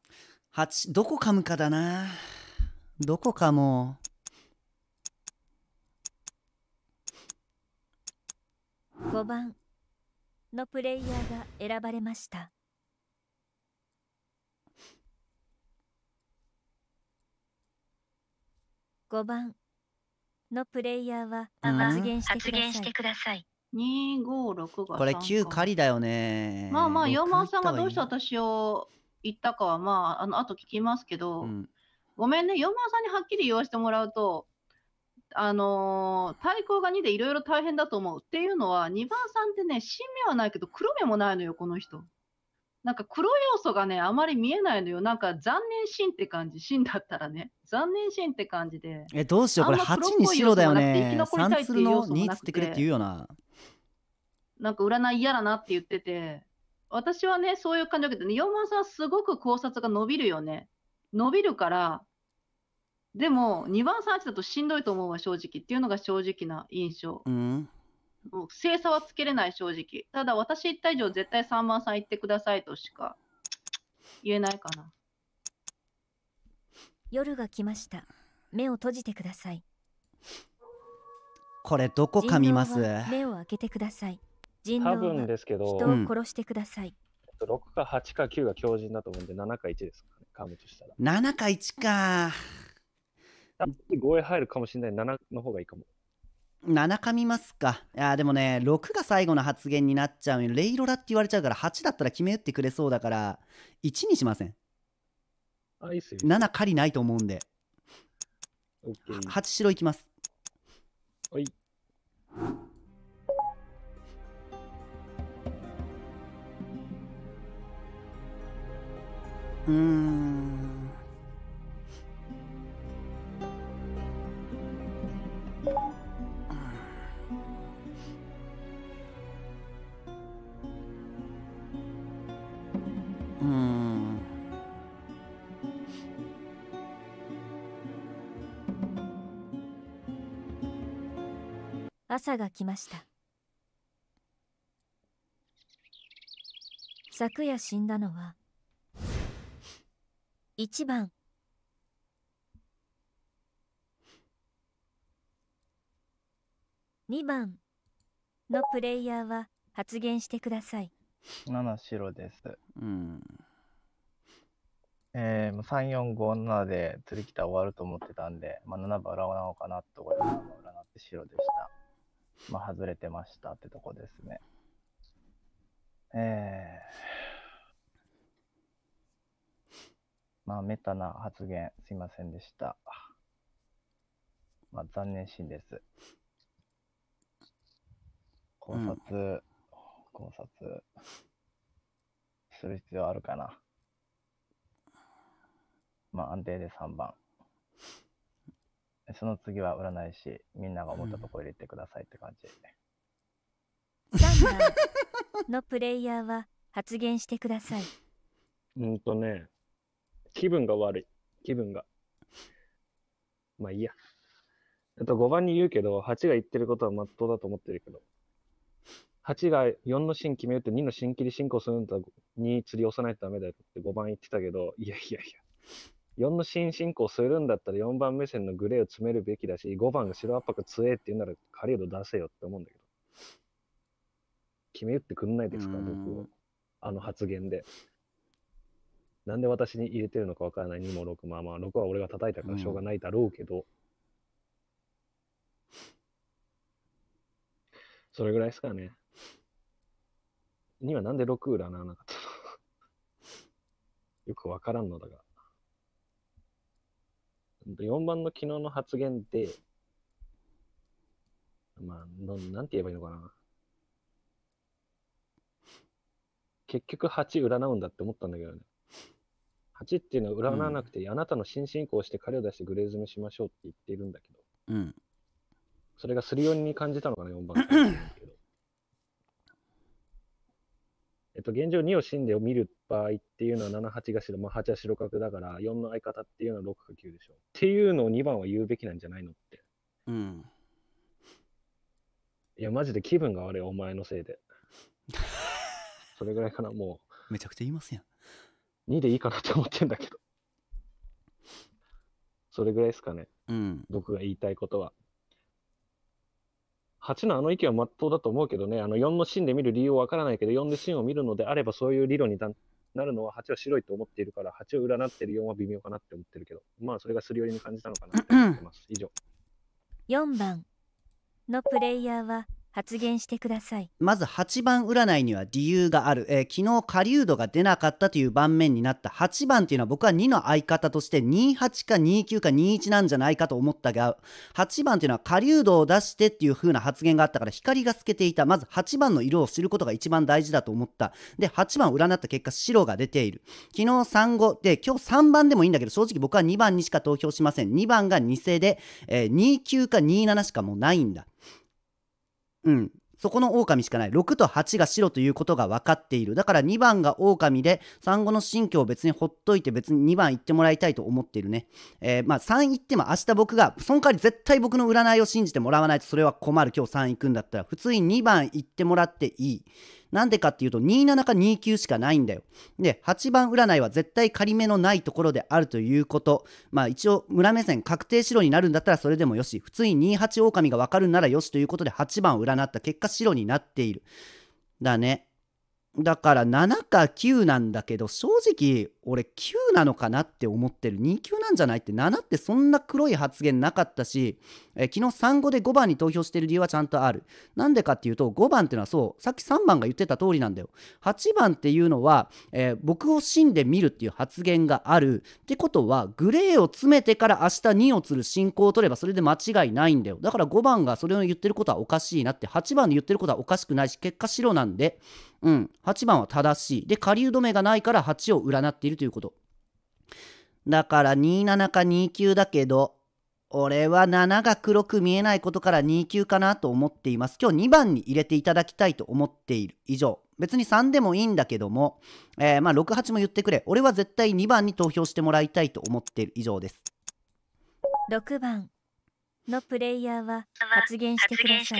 8、どこ噛むかだな。どこかもう。5番のプレイヤーが選ばれました5番のプレイヤーは発言してください。256がこれ9狩りだよね。まあまあ、4万さんがどうして私を言ったかは、まあ、あの、後聞きますけど、うん、ごめんね、4万さんにはっきり言わせてもらうと、あのー、対抗が2でいろいろ大変だと思う。っていうのは、2番さんってね、新芽はないけど黒目もないのよ、この人。なんか黒要素がね、あまり見えないのよ。なんか残念シーンって感じ。シーンだったらね。残念シーンって感じで。え、どうしよう、これ8に白だよね。3つの2つってくれって言うよな。なんか占い嫌だなって言ってて。私はね、そういう感じだけどね、4番さんすごく考察が伸びるよね。伸びるから、でも、2番、3番だとしんどいと思うわ、正直っていうのが正直な印象。うん、もう精査はつけれない、正直。ただ、私言った以上、絶対3番3行ってくださいとしか言えないかな。夜が来ました。目を閉じてください。これどこ噛みます目を開けてください。人狼多分ですけど、人を殺してください。うん、6か8か9が強靭だと思うんで、7か1ですかね、噛むとしたら。7か1か。5へ入るかもしれない7の方がいいかも。7かみますか。いや、でもね、6が最後の発言になっちゃうレイロラって言われちゃうから、8だったら決め打ってくれそうだから、1にしません。あ、いいすよ。7狩りないと思うんで。8白いきます。はい。うーん。朝が来ました昨夜死んだのは一番二番のプレイヤーは発言してください七白ですうんえー、3457で釣りきた終わると思ってたんで、まあ、7番占おうかなと思い占って白でしたまあ、外れてましたってとこですね。えー、まあ、メタな発言、すいませんでした。まあ、残念シーンです。考察、うん、考察、する必要あるかな。まあ、安定で3番。その次は占い師、みんなが思ったとこ入れてくださいって感じ。サのプレイヤーは発言してください。うんとね、気分が悪い。気分が。まあいいや。あと5番に言うけど、8が言ってることはまっとうだと思ってるけど。8が4の芯決めるって2の芯切り進行するんだ2釣り押さないとダメだよって5番言ってたけど、いやいやいや。4の新進行するんだったら4番目線のグレーを詰めるべきだし、5番が白圧迫強えって言うなら狩人出せよって思うんだけど。決め打ってくんないですか、僕を。あの発言で。なんで私に入れてるのかわからない2も6も、まあまあ6は俺が叩いたからしょうがないだろうけど。それぐらいですかね。2はなんで6占わなかったの よくわからんのだが。4番の昨日の発言で、まあ、ななんて言えばいいのかな。結局8占うんだって思ったんだけどね。8っていうのは占わなくて、うん、あなたの新進行して彼を出してグレーズにしましょうって言っているんだけど、うん、それがすり寄りに感じたのかな、4番。えっと、現状2を死んでを見る場合っていうのは7、8が白、まあ、8は白角だから4の相方っていうのは6か9でしょ。っていうのを2番は言うべきなんじゃないのって。うん。いや、マジで気分が悪い、お前のせいで。それぐらいかな、もう。めちゃくちゃ言いますやん。2でいいかなって思ってんだけど。それぐらいですかね。うん。僕が言いたいことは。8のあの意見はまっとうだと思うけどね、あの4の芯で見る理由はわからないけど、4で芯を見るのであれば、そういう理論になるのは8は白いと思っているから、8を占ってる4は微妙かなって思ってるけど、まあそれがすり寄りに感じたのかなと思ってます。以上。4番のプレイヤーは発言してくださいまず8番占いには理由がある、えー、昨日下流度が出なかったという盤面になった8番というのは僕は2の相方として28か29か21なんじゃないかと思ったが8番というのは下流度を出してっていう風な発言があったから光が透けていたまず8番の色を知ることが一番大事だと思ったで8番を占った結果白が出ている昨日3 5で今日3番でもいいんだけど正直僕は2番にしか投票しません2番が偽世で、えー、29か27しかもうないんだうん。そこの狼しかない。6と8が白ということが分かっている。だから2番が狼で、産後の心境を別にほっといて別に2番行ってもらいたいと思っているね。えー、まあ3行っても明日僕が、その代わり絶対僕の占いを信じてもらわないとそれは困る。今日3行くんだったら、普通に2番行ってもらっていい。なんでかっていうと27か29しかないんだよ。で、8番占いは絶対仮目のないところであるということ。まあ一応、村目線確定白になるんだったらそれでもよし。普通に28狼がわかるならよしということで8番を占った結果白になっている。だね。だから7か9なんだけど正直俺9なのかなって思ってる2級なんじゃないって7ってそんな黒い発言なかったし、え昨日3後で5番に投票してる理由はちゃんとあるなんでかっていうと5番っていうのはそうさっき3番が言ってた通りなんだよ8番っていうのは、え僕を死んで見るっていう発言があるってことはグレーを詰めてから明日2を釣る進行を取ればそれで間違いないんだよだから5番がそれを言ってることはおかしいなって8番の言ってることはおかしくないし結果白なんでうん、8番は正しい。で、下流止めがないから8を占っているということ。だから27か29だけど、俺は7が黒く見えないことから29かなと思っています。今日2番に入れていただきたいと思っている。以上。別に3でもいいんだけども、えー、まあ6、8も言ってくれ。俺は絶対2番に投票してもらいたいと思っている。以上です。6番のプレイヤーは発言してくださ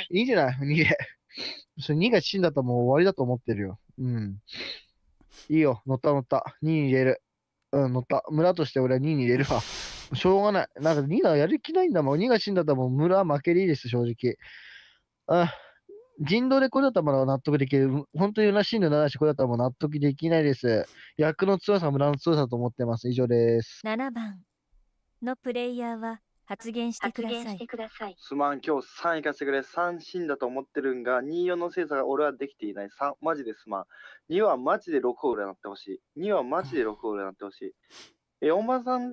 い。いいんじゃない ?2 で。それ2が死んだともう終わりだと思ってるよ。うん。いいよ、乗った乗った。2に入れる。うん、乗った。村として俺は2に入れるわ。しょうがない。なんか2がやる気ないんだもん。2が死んだともう村は負けりです、正直。あ人道でこれだったら納得できる。本当にらしいのならし、これだったらもう納得できないです。役の強さ、村の強さと思ってます。以上です。7番のプレイヤーは発言してください。すまん、今日3行かせてくれ。3死んだと思ってるんが、24の精査が俺はできていない。3、マジですまん。2はマジで6を占ってほしい。2はマジで6を占ってほしい。え、おまさんっ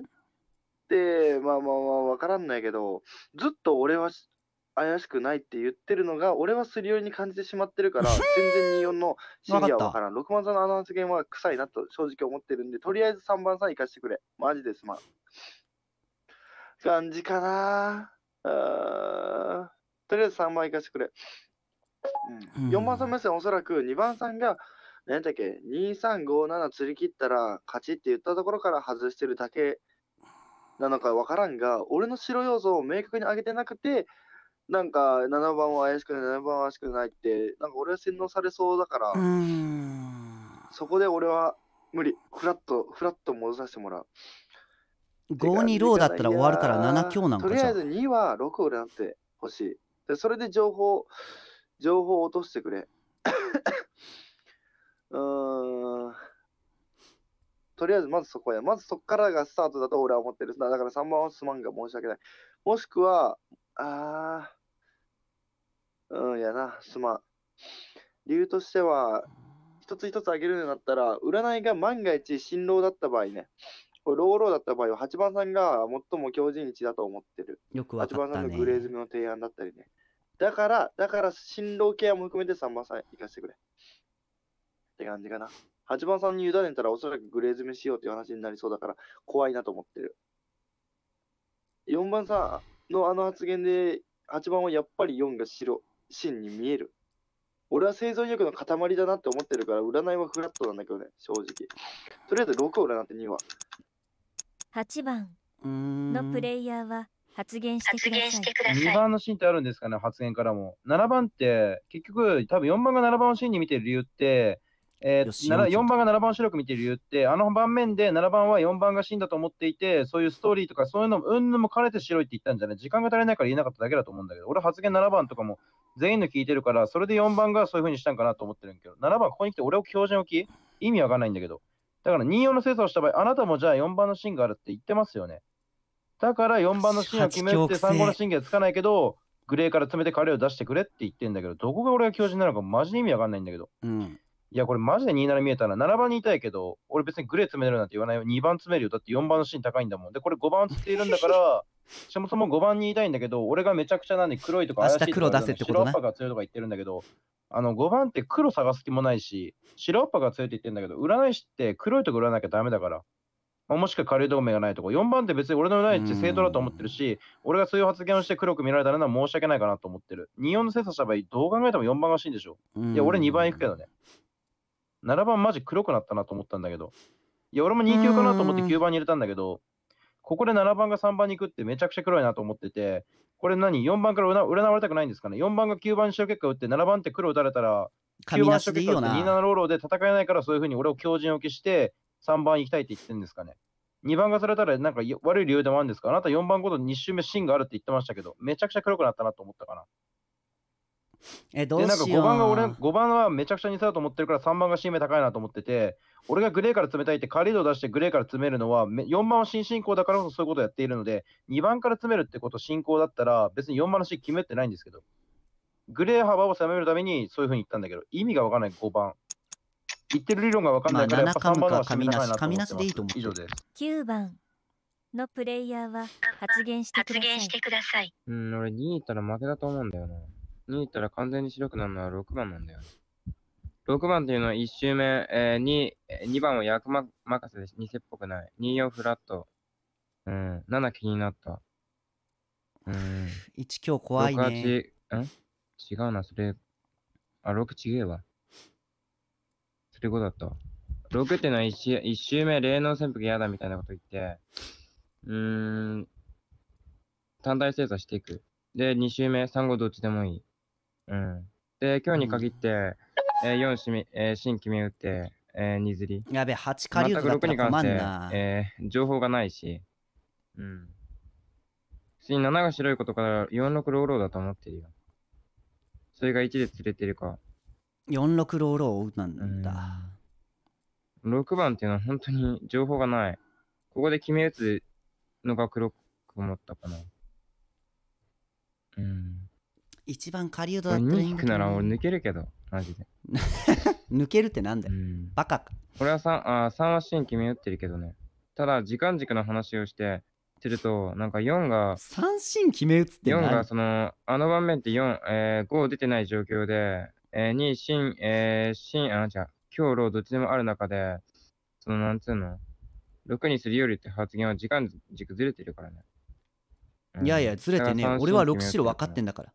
て、まあまあまあ、わからんないけど、ずっと俺は怪しくないって言ってるのが、俺はすり寄りに感じてしまってるから、全然24の真偽はわからん。6番さんのあの発言は臭いなと正直思ってるんで、とりあえず3番さん行かせてくれ。マジですまん。感じかな。あとりあえず3番いかしてくれ。うん、4番さん目線おそらく2番さんが何だっけ2357釣り切ったら勝ちって言ったところから外してるだけなのか分からんが俺の白要素を明確に上げてなくてなんか7番は怪しくない7番は怪しくないってなんか俺は洗脳されそうだからそこで俺は無理フラットフラット戻させてもらう。5二ローだったら終わるから7強なんかとりあえず2は6をなってほしい。で、それで情報、情報を落としてくれ。うん。とりあえずまずそこや。まずそこからがスタートだと俺は思ってる。だから3番はすまんが申し訳ない。もしくは、あうんやな、すまん。理由としては、一つ一つ上げるようになったら、占いが万が一、新郎だった場合ね、これローローだった場合は、8番さんが最も強靭置だと思ってる。よくわかった、ね、8番さんのグレーズムの提案だったりね。だから、だから、新郎ケアも含めて3番さん行かせてくれ。って感じかな。8番さんに委ねたらおそらくグレーズムしようていう話になりそうだから怖いなと思ってる。4番さんのあの発言で8番はやっぱり4が白、真に見える。俺は生存力の塊だなって思ってるから占いはフラットなんだけどね、正直。とりあえず6を占って2は。8番のプレイヤーは発言してください。2番のシーンってあるんですかね、発言からも。7番って結局多分4番が7番のシーンに見てる理由って、えー、4番が7番を白く見てる理由って、あの盤面で7番は4番が死んだと思っていて、そういうストーリーとか、そういうのも、うんぬも兼ねて白いって言ったんじゃない時間が足りないから言えなかっただけだと思うんだけど、俺発言7番とかも全員の聞いてるから、それで4番がそういうふうにしたんかなと思ってるんけど、7番ここに来て俺を標準置き意味わかんないんだけど。だから24の精査をした場合、あなたもじゃあ4番の芯があるって言ってますよね。だから4番の芯を決めて3号の芯がつかないけど、グレーから詰めて彼を出してくれって言ってんだけど、どこが俺が教授なのかマジで意味わかんないんだけど。うんいや、これマジで27見えたな。7番にいたいけど、俺別にグレー詰めるなんて言わないよ。2番詰めるよ。だって4番のシーン高いんだもん。で、これ5番つっているんだから、そ もそも5番にいたいんだけど、俺がめちゃくちゃなんで黒いとか怪しいとか黒出せってことな白アッパが強いとか言ってるんだけど、あの5番って黒探す気もないし、白アッパが強いって言ってるんだけど、占い師って黒いとこ売らなきゃダメだから。まあ、もしくは軽い同盟がないとこ4番って別に俺の占いって正当だと思ってるし、俺がそういう発言をして黒く見られたら申し訳ないかなと思ってる。24の精査した場合、どう考えても4番が欲しいんでしょ。いや、俺2番いくけどね。7番マジ黒くなったなと思ったんだけど。いや、俺も2級かなと思って9番に入れたんだけど、ここで7番が3番に行くってめちゃくちゃ黒いなと思ってて、これ何 ?4 番から占われたくないんですかね ?4 番が9番にう。結果打って7番って黒打たれたら、9番主結果打って27ローローで戦えないからそういうふうに俺を強靭を消して3番行きたいって言ってるんですかね2番がされたらなんか悪い理由でもあるんですかあなた4番ごと2周目芯があるって言ってましたけど、めちゃくちゃ黒くなったなと思ったかな。えどうしようなんか5番が俺5番はめちゃくちゃにせだと思ってるから3番が C 目高いなと思ってて俺がグレーから詰めたいってカリードを出してグレーから詰めるのは4番は新進行だからそういうことをやっているので2番から詰めるってこと進行だったら別に4番の C 決めてないんですけどグレー幅を攻めるためにそういうふうに言ったんだけど意味がわからない5番言ってる理論がわかんないからやっぱ3番は締めないいと思って以上です9番のプレイヤーは発言してください。うん、俺2位ったら負けだと思うんだよな、ね。逃げたら完全に白くなるのは6番なんだよ、ね。6番というのは1周目、えー、2, 2番は役ま任せで偽っぽくない。24フラット。うん、7気になった。うん。1今日怖いね。6、8、ん違うな、それ。あ、6ちげえわ。それ5だった。6ってのは 1, 周 ,1 周目霊能潜伏嫌だみたいなこと言って、うーん、単体精査していく。で、2周目、3号どっちでもいい。うん。で、今日に限って、うん、えー、4しみ、えー、新決め打って、えー、2釣り。やべ、8カリウトったら困んな。えー、情報がないし、うん。次、通7が白いことから46ローローだと思ってるよ。それが1で釣れてるか。46ローローなんだ。うん、6番っていうのは本当に情報がない。ここで決め打つのが黒く思ったかな。うん。一番狩人だったらいいんだなら俺抜けるけど、マジで。抜けるってなんだよ。バカか。俺は 3, あ3はシーン決め打ってるけどね。ただ、時間軸の話をして、てると、なんか4が、3シーン決め打つって何 ?4 が、その、あの場面って4、えー、5出てない状況で、えー、2、シーン、えー、シーン、あ、じゃ今日ローどっちでもある中で、その、なんつうの、6にするよりって発言は時間軸ずれてるからね。うん、いやいや、ずれてね俺は6白分かってんだから。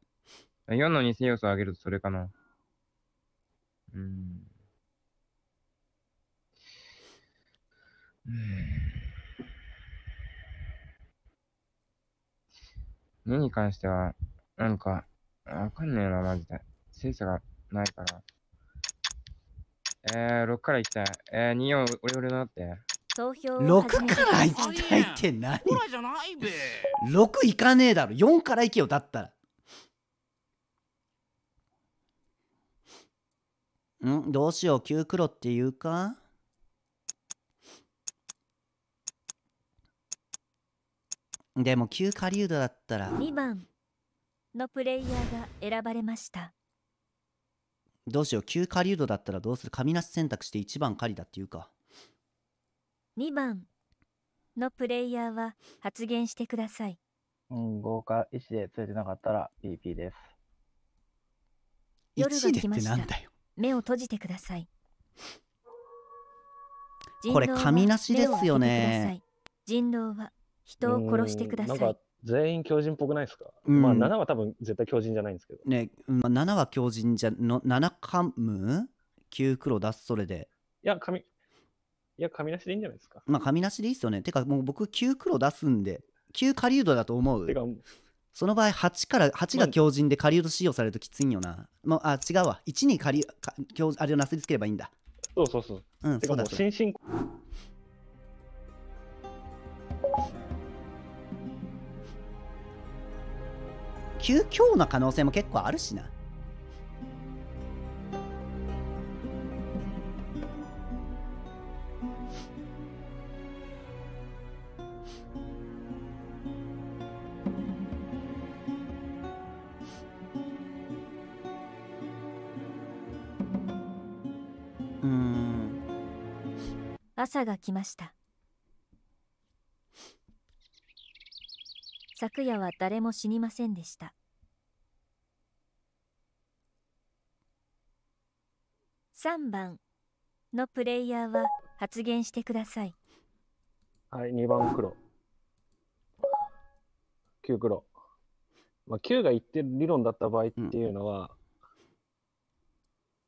4の偽要素を上げるとそれかな。うん。うん。2に関しては、なんか、わかんねえな、マジで。精査がないから。えー、6から行きたい。えー、2を俺俺だって。6から行きたいって何 ?6 行かねえだろ。4から行けよ、だったら。んどうしよう、9黒っていうかでも9狩人だったら2番のプレイヤーが選ばれましたどうしよう9狩人だったらどうする神なし選択して1番狩りだっていうか2番のプレイヤーは発言してくださいうん豪華石で釣れてなかったら BP です夜が来ま1でってなんだよ目を閉じてください これ紙なしですよね人狼は人を殺してください全員狂人っぽくないですか、うん、まあ7は多分絶対狂人じゃないんですけどね、まあ、7は狂人じゃの7カム9黒出すそれでいや紙いや紙なしでいいんじゃないですかまあ紙なしでいいっすよねてかもう僕9黒出すんで9狩人だと思うてかその場合8から8が強靭で下流と使用されるときついんよな、まあ、あ違うわ1に下流か強あれをなすりつければいいんだそうそうそううんそうだそう心身急強な可能性も結構あるしな朝が来ました昨夜は誰も死にませんでした3番のプレイヤーは発言してくださいはい2番黒9黒、まあ、9が言ってる理論だった場合っていうのは、うん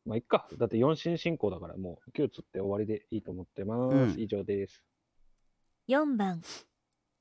まあ、いっか。だって4進進行だから、もう9つって終わりでいいと思ってます。うん以上です。4番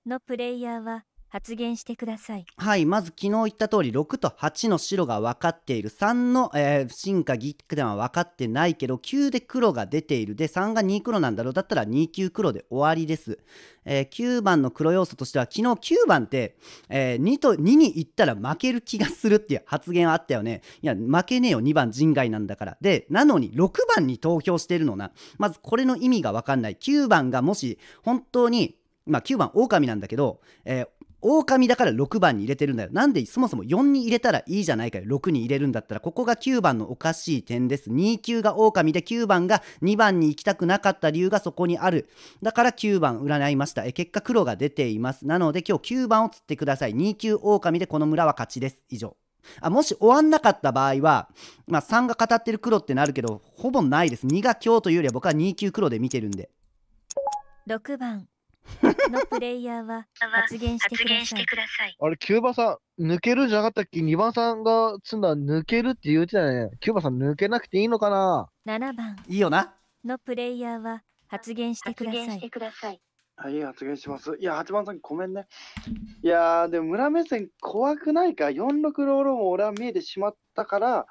のプレイヤーは発言してくださいはいまず昨日言った通り6と8の白が分かっている3の、えー、進化ギックでは分かってないけど9で黒が出ているで3が2黒なんだろうだったら2九黒で終わりです、えー、9番の黒要素としては昨日9番って、えー、2と2に行ったら負ける気がするっていう発言はあったよねいや負けねえよ2番人外なんだからでなのに6番に投票してるのなまずこれの意味が分かんない9番がもし本当にまあ、9番、狼なんだけど、えー、狼だから6番に入れてるんだよ。なんでそもそも4に入れたらいいじゃないかよ。6に入れるんだったら、ここが9番のおかしい点です。2級が狼で9番が2番に行きたくなかった理由がそこにある。だから9番占いました。え結果黒が出ています。なので今日9番を釣ってください。2級狼でこの村は勝ちです。以上。あもし終わんなかった場合は、まあ、3が語ってる黒ってなるけど、ほぼないです。2が今日というよりは僕は2級黒で見てるんで。6番のプレイヤーは発言してください。あれ、キューバさん、抜けるじゃなかったっけ ?2 番さんが積んだ抜けるって言うてたね。キューバさん、抜けなくていいのかな ?7 番。いいよな。のプレイヤーは発言してください。い。はい、発言します。いや、8番さん、ごめんね。いやでも村目線怖くないか。46ロールも俺は見えてしまったから、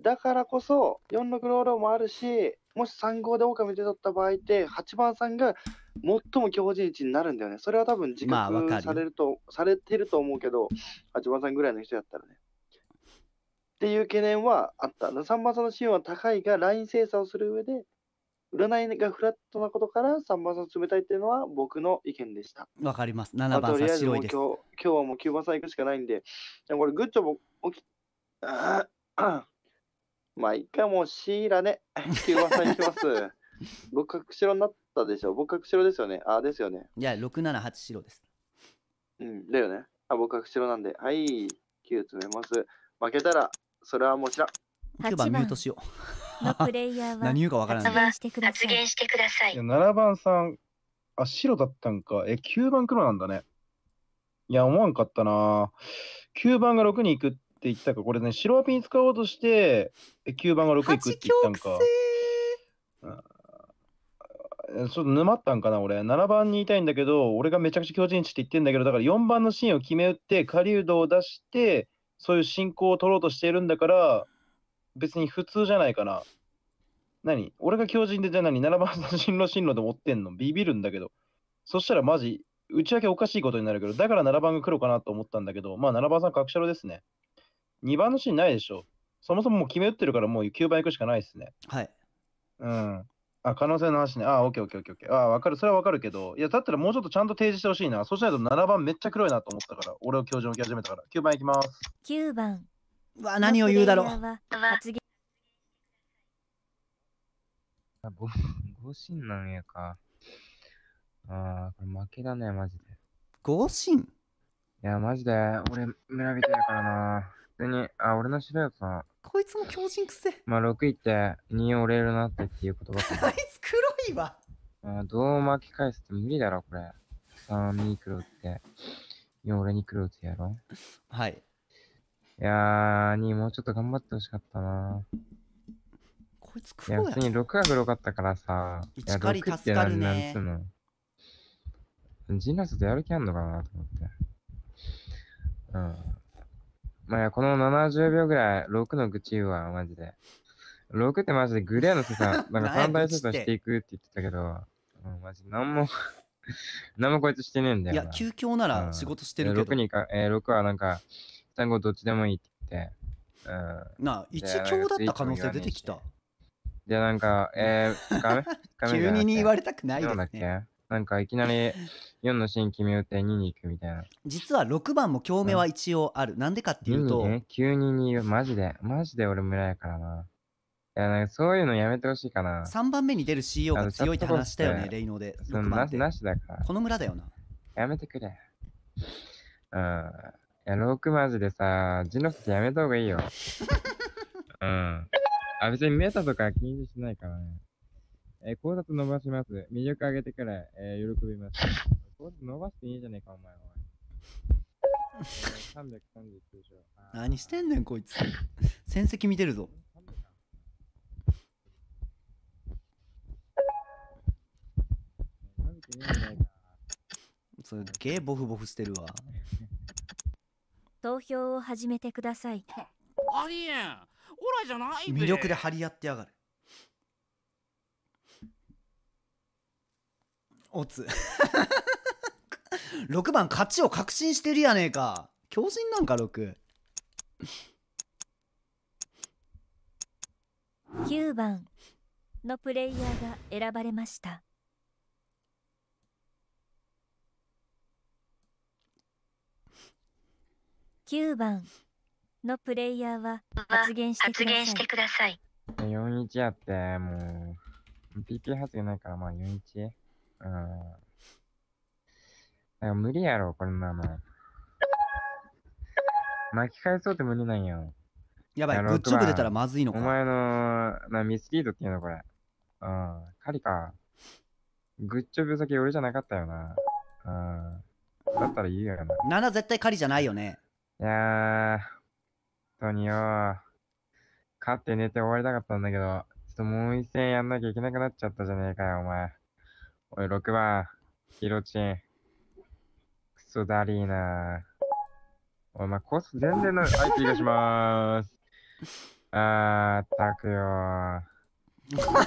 だからこそ、46ロールもあるし、もし3号で狼出とった場合って、8番さんが最も強靭位になるんだよね。それは多分自覚されると、されてると思うけど、8番さんぐらいの人やったらね。っていう懸念はあった。3番さんの信用は高いが、ライン精査をする上で、占いがフラットなことから3番さん冷たいっていうのは僕の意見でした。わかります。7番さん白いです。今日今日はもう9番さん行くしかないんで、でもこれグッジョブ起き、あまあ、一回もうシーラね、っ ていう噂にします。僕角白になったでしょ。僕角白ですよね。あ、ですよね。いや、678白です。うん、だよね。あ、僕角白なんで。はい、9詰めます。負けたら、それはもちろん。9番ミュートしよう。のプレイヤーは 何言うかわからない。発言してください。い7番さん、あ、白だったんか。え、9番黒なんだね。いや、思わんかったな。9番が6に行くって言ったか、これね、白ワピに使おうとして、9番が6いくって言ったんか。ちょっと沼ったんかな、俺。7番に言いたいんだけど、俺がめちゃくちゃ強靭地って言ってんだけど、だから4番のシーンを決め打って、狩人を出して、そういう進行を取ろうとしてるんだから、別に普通じゃないかな。何俺が強靭でじゃあ何 ?7 番の進路進路で持ってんのビビるんだけど。そしたらマジ、打ち明けおかしいことになるけど、だから7番が黒かなと思ったんだけど、まあ7番さん、確しろですね。2番のシーンないでしょ。そもそももう決め打ってるからもう9番行くしかないですね。はい。うん。あ、可能性の話ね。あ、オッケーオッケーオッケーあ、わかる。それはわかるけど、いや、だったらもうちょっとちゃんと提示してほしいな。そうしないと7番めっちゃ黒いなと思ったから、俺を教授に受け始めたから。9番いきます。9番。うわ、何を言うだろう。あ、ご、ごしんなんやか。ああ、これ負けだね、マジで。ごしいや、マジで、俺、村人やからな。通に、あ、俺の白いやつな。こいつも強靭くせ。まあ、6位って、2折れるなってっていう言葉。あいつ黒いわ。あどう巻き返すって無理だろ、これ。3、2黒って。4、俺に黒打つやろ。はい。いやー、2、もうちょっと頑張ってほしかったな。こいつ黒やいや、普通に6が黒かったからさ。1カリ助かるね。ジンラスとやる気あんのかなと思って。うん。まあ、この70秒ぐらい、6の愚痴言うわ、マジで。6ってマジでグレーの生産、なんか3倍生産していくって言ってたけど、もうマジ何も何 もこいつしてねえんだよ。いや、休教なら仕事してるけど。6, にか、えー、6はなんか、単語どっちでもいいって言って。うん、なあ、1強だった可能性出てきた。で、なんか、えー、2日 急に言われたくないですね。なんかいきなり4 の新決め打って2に行くみたいな。実は6番も共鳴は一応ある。な、んでかっていうと。急にに言う。マジで。マジで俺村やからな。いやなんかそういうのやめてほしいかな。3番目に出る CO が強いって話したよね、レイノーで。そのななしだから。この村だよな。やめてくれ。うん。いや、6マジでさ、ジノスやめたほうがいいよ。うん。あ、別にメタとか気にしないからね。えー、考察伸ばします。魅力上げてから、えー、喜びます。考察伸ばしていいじゃねえか、お前は。え ー、339何してんねん、こいつ。戦績見てるぞ。すっげえボフボフしてるわ。投票を始めてください。ありえんオラじゃない魅力で張り合ってやがる。オツ6 番勝ちを確信してるやねえか強心なんか6 9番のプレイヤーが選ばれました9番のプレイヤーは発言してください。41やって、もう、PP 発言ないから、まあ41。うん。無理やろ、こんなの。巻き返そうって無理なんよ。やばい、グッチョブ出たらまずいのか。お前のなミスリードっていうの、これ。うん、狩りか。グッチョブ先俺じゃなかったよな。うん。だったらいいろな。7絶対狩りじゃないよね。いやー、トニによ。勝って寝て終わりたかったんだけど、ちょっともう一戦やんなきゃいけなくなっちゃったじゃねえかよ、お前。おい、6番、ヒロチン。クソだりーなお前、コース全然ない、気がしまーす。あー、たくよー。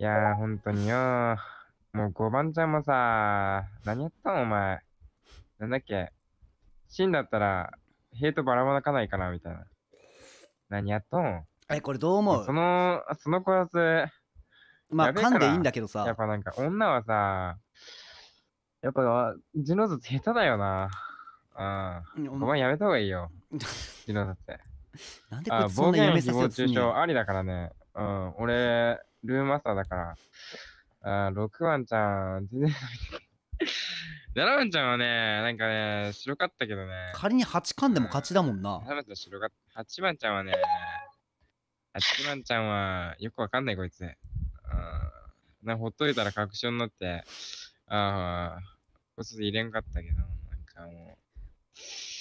いやー、ほんとによー。もう5番ちゃんもさー、何やったんお前。なんだっけ。シんだったら、ヘイトばらまかないかなみたいな。何やっとんえ、これどう思うその、そのコース。まあ、噛んでいいんだけどさ。やっぱなんか、女はさ、やっぱ、ジノズ下手だよな。うん。お前やめた方がいいよ。ジノズって。なんでこいつそんなやめさせようとすありだからね。うん。俺、ルーマスターだから。あ6番ちゃん、全然7番ちゃんはね、なんかね、白かったけどね。仮に8巻でも勝ちだもんな。7番ちゃん白かった。8番ちゃんはね、8番ちゃんはよくわかんないこいつ。なほっといたら確証になって、ああ、こそ入れんかったけど、なんかもう。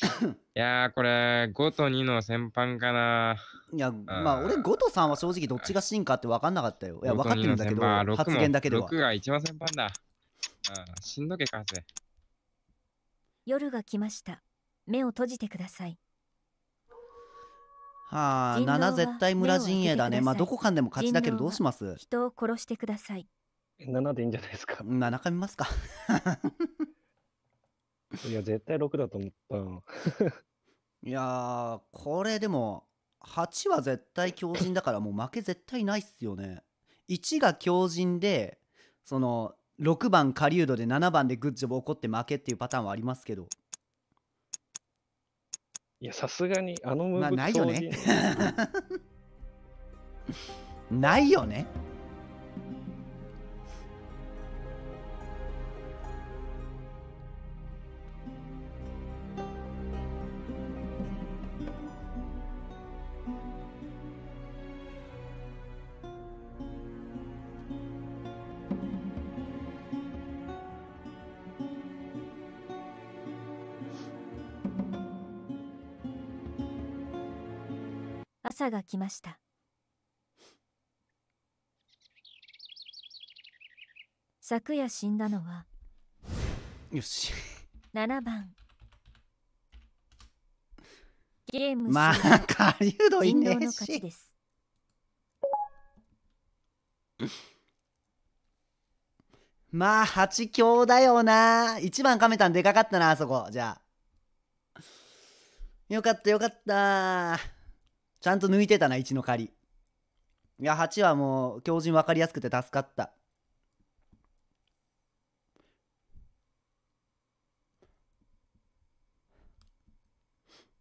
いやーこれ5と2の先般かないやまあ俺5と3は正直どっちが進化って分かんなかったよいや分かってるんだけど発言だけでは6が一番先般だあしんどけかせ夜が来ました目を閉じてくださいはあ七絶対村陣営だねまあどこかんでも勝ちだけどどうします人を殺してください七でいいんじゃないですか七か見ますか いや絶対六だと思った いやこれでも八は絶対強靭だからもう負け絶対ないっすよね一が強靭でその6番狩人で7番でグッジョブ怒って負けっていうパターンはありますけどいや、さすがにあのムーブ、まあ、ないよね。ないよね。朝が来ました昨夜死んだのはよし7番ゲームまあ狩ですまあ八強だよな1番亀めたんでかかったなあそこじゃあよかったよかったちゃんと抜いてたな1の仮。いや8はもう強靭分かりやすくて助かった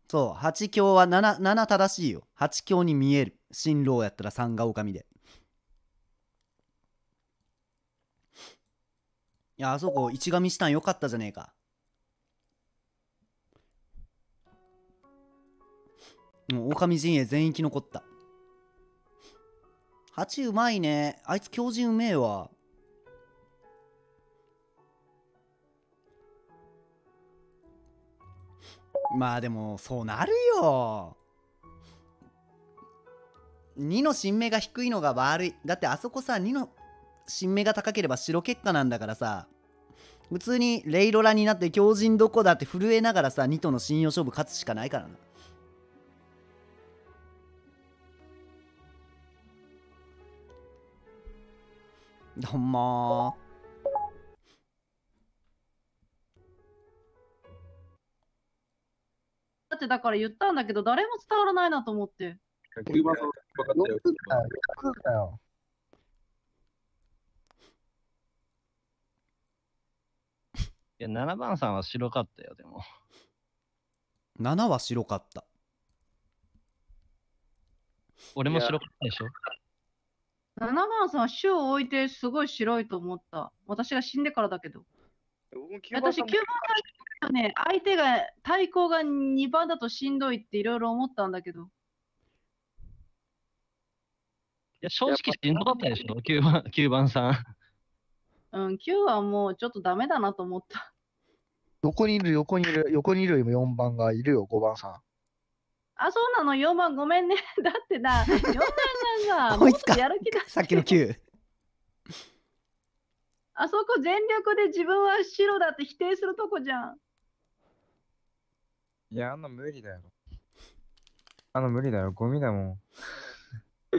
そう8強は 7, 7正しいよ8強に見える新郎やったら3が狼でいやあそこ一神したんよかったじゃねえかもう狼陣営全域残った蜂うまいねあいつ狂人うめえわまあでもそうなるよ2の新芽が低いのが悪いだってあそこさ2の新芽が高ければ白結果なんだからさ普通にレイロラになって強靭どこだって震えながらさ2との信用勝負勝つしかないからなどうもだってだから言ったんだけど誰も伝わらないなと思っていや7番さんは白かったよでも7は白かった俺も白かったでしょ7番さんは種を置いてすごい白いと思った。私が死んでからだけど。私9番さんね、相手が、対抗が2番だとしんどいっていろいろ思ったんだけど。いや、正直しんどかったでしょ、9番、9番さん。うん、9はもうちょっとダメだなと思った。横にいる、横にいる、横にいるよりも4番がいるよ、5番さん。あ、そうなの、4番ごめんね。だってな、4番んがこいつかやる気さっきの あそこ全力で自分は白だって否定するとこじゃんいやあん無理だよあの無理だよゴミだもん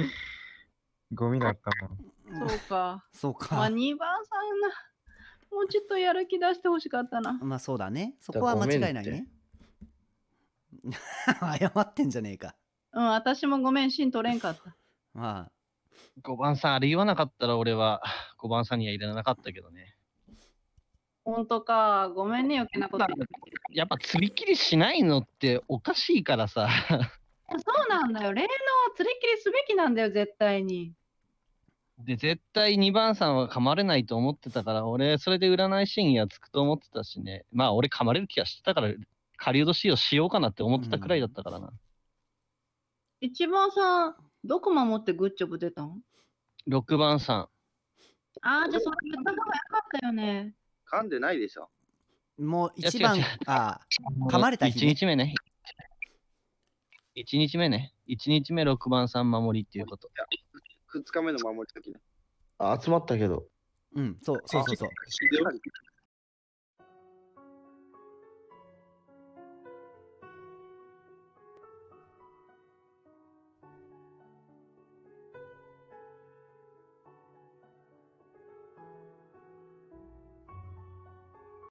ゴミだったもんそうかそうか、まあ、2番さんなもうちょっとやる気出してほしかったなまあそうだねそこは間違いないね 謝ってんじゃねえかうん私もごめんん取れんかったまあ。5番さん、あれ言わなかったら俺は5番さんには入れなかったけどね。本当か。ごめんね、余計なことやっぱ釣り切りしないのっておかしいからさ。そうなんだよ。例の釣り切りすべきなんだよ、絶対に。で、絶対2番さんは噛まれないと思ってたから、俺、それで占いシーンやつくと思ってたしね。まあ、俺噛まれる気がしてたから、狩人仕様しようかなって思ってたくらいだったからな。うん、一番さん、どこ守ってグッジョブ出たん6番さん。ああ、じゃあそれ言った方がよかったよね。噛んでないでしょ。もう一番、いあ噛まれた日、1日目ね。1日目ね。1日目6番さん守りっていうこと。2日目の守り時ね。あ、集まったけど。うん、そうそうそうそう。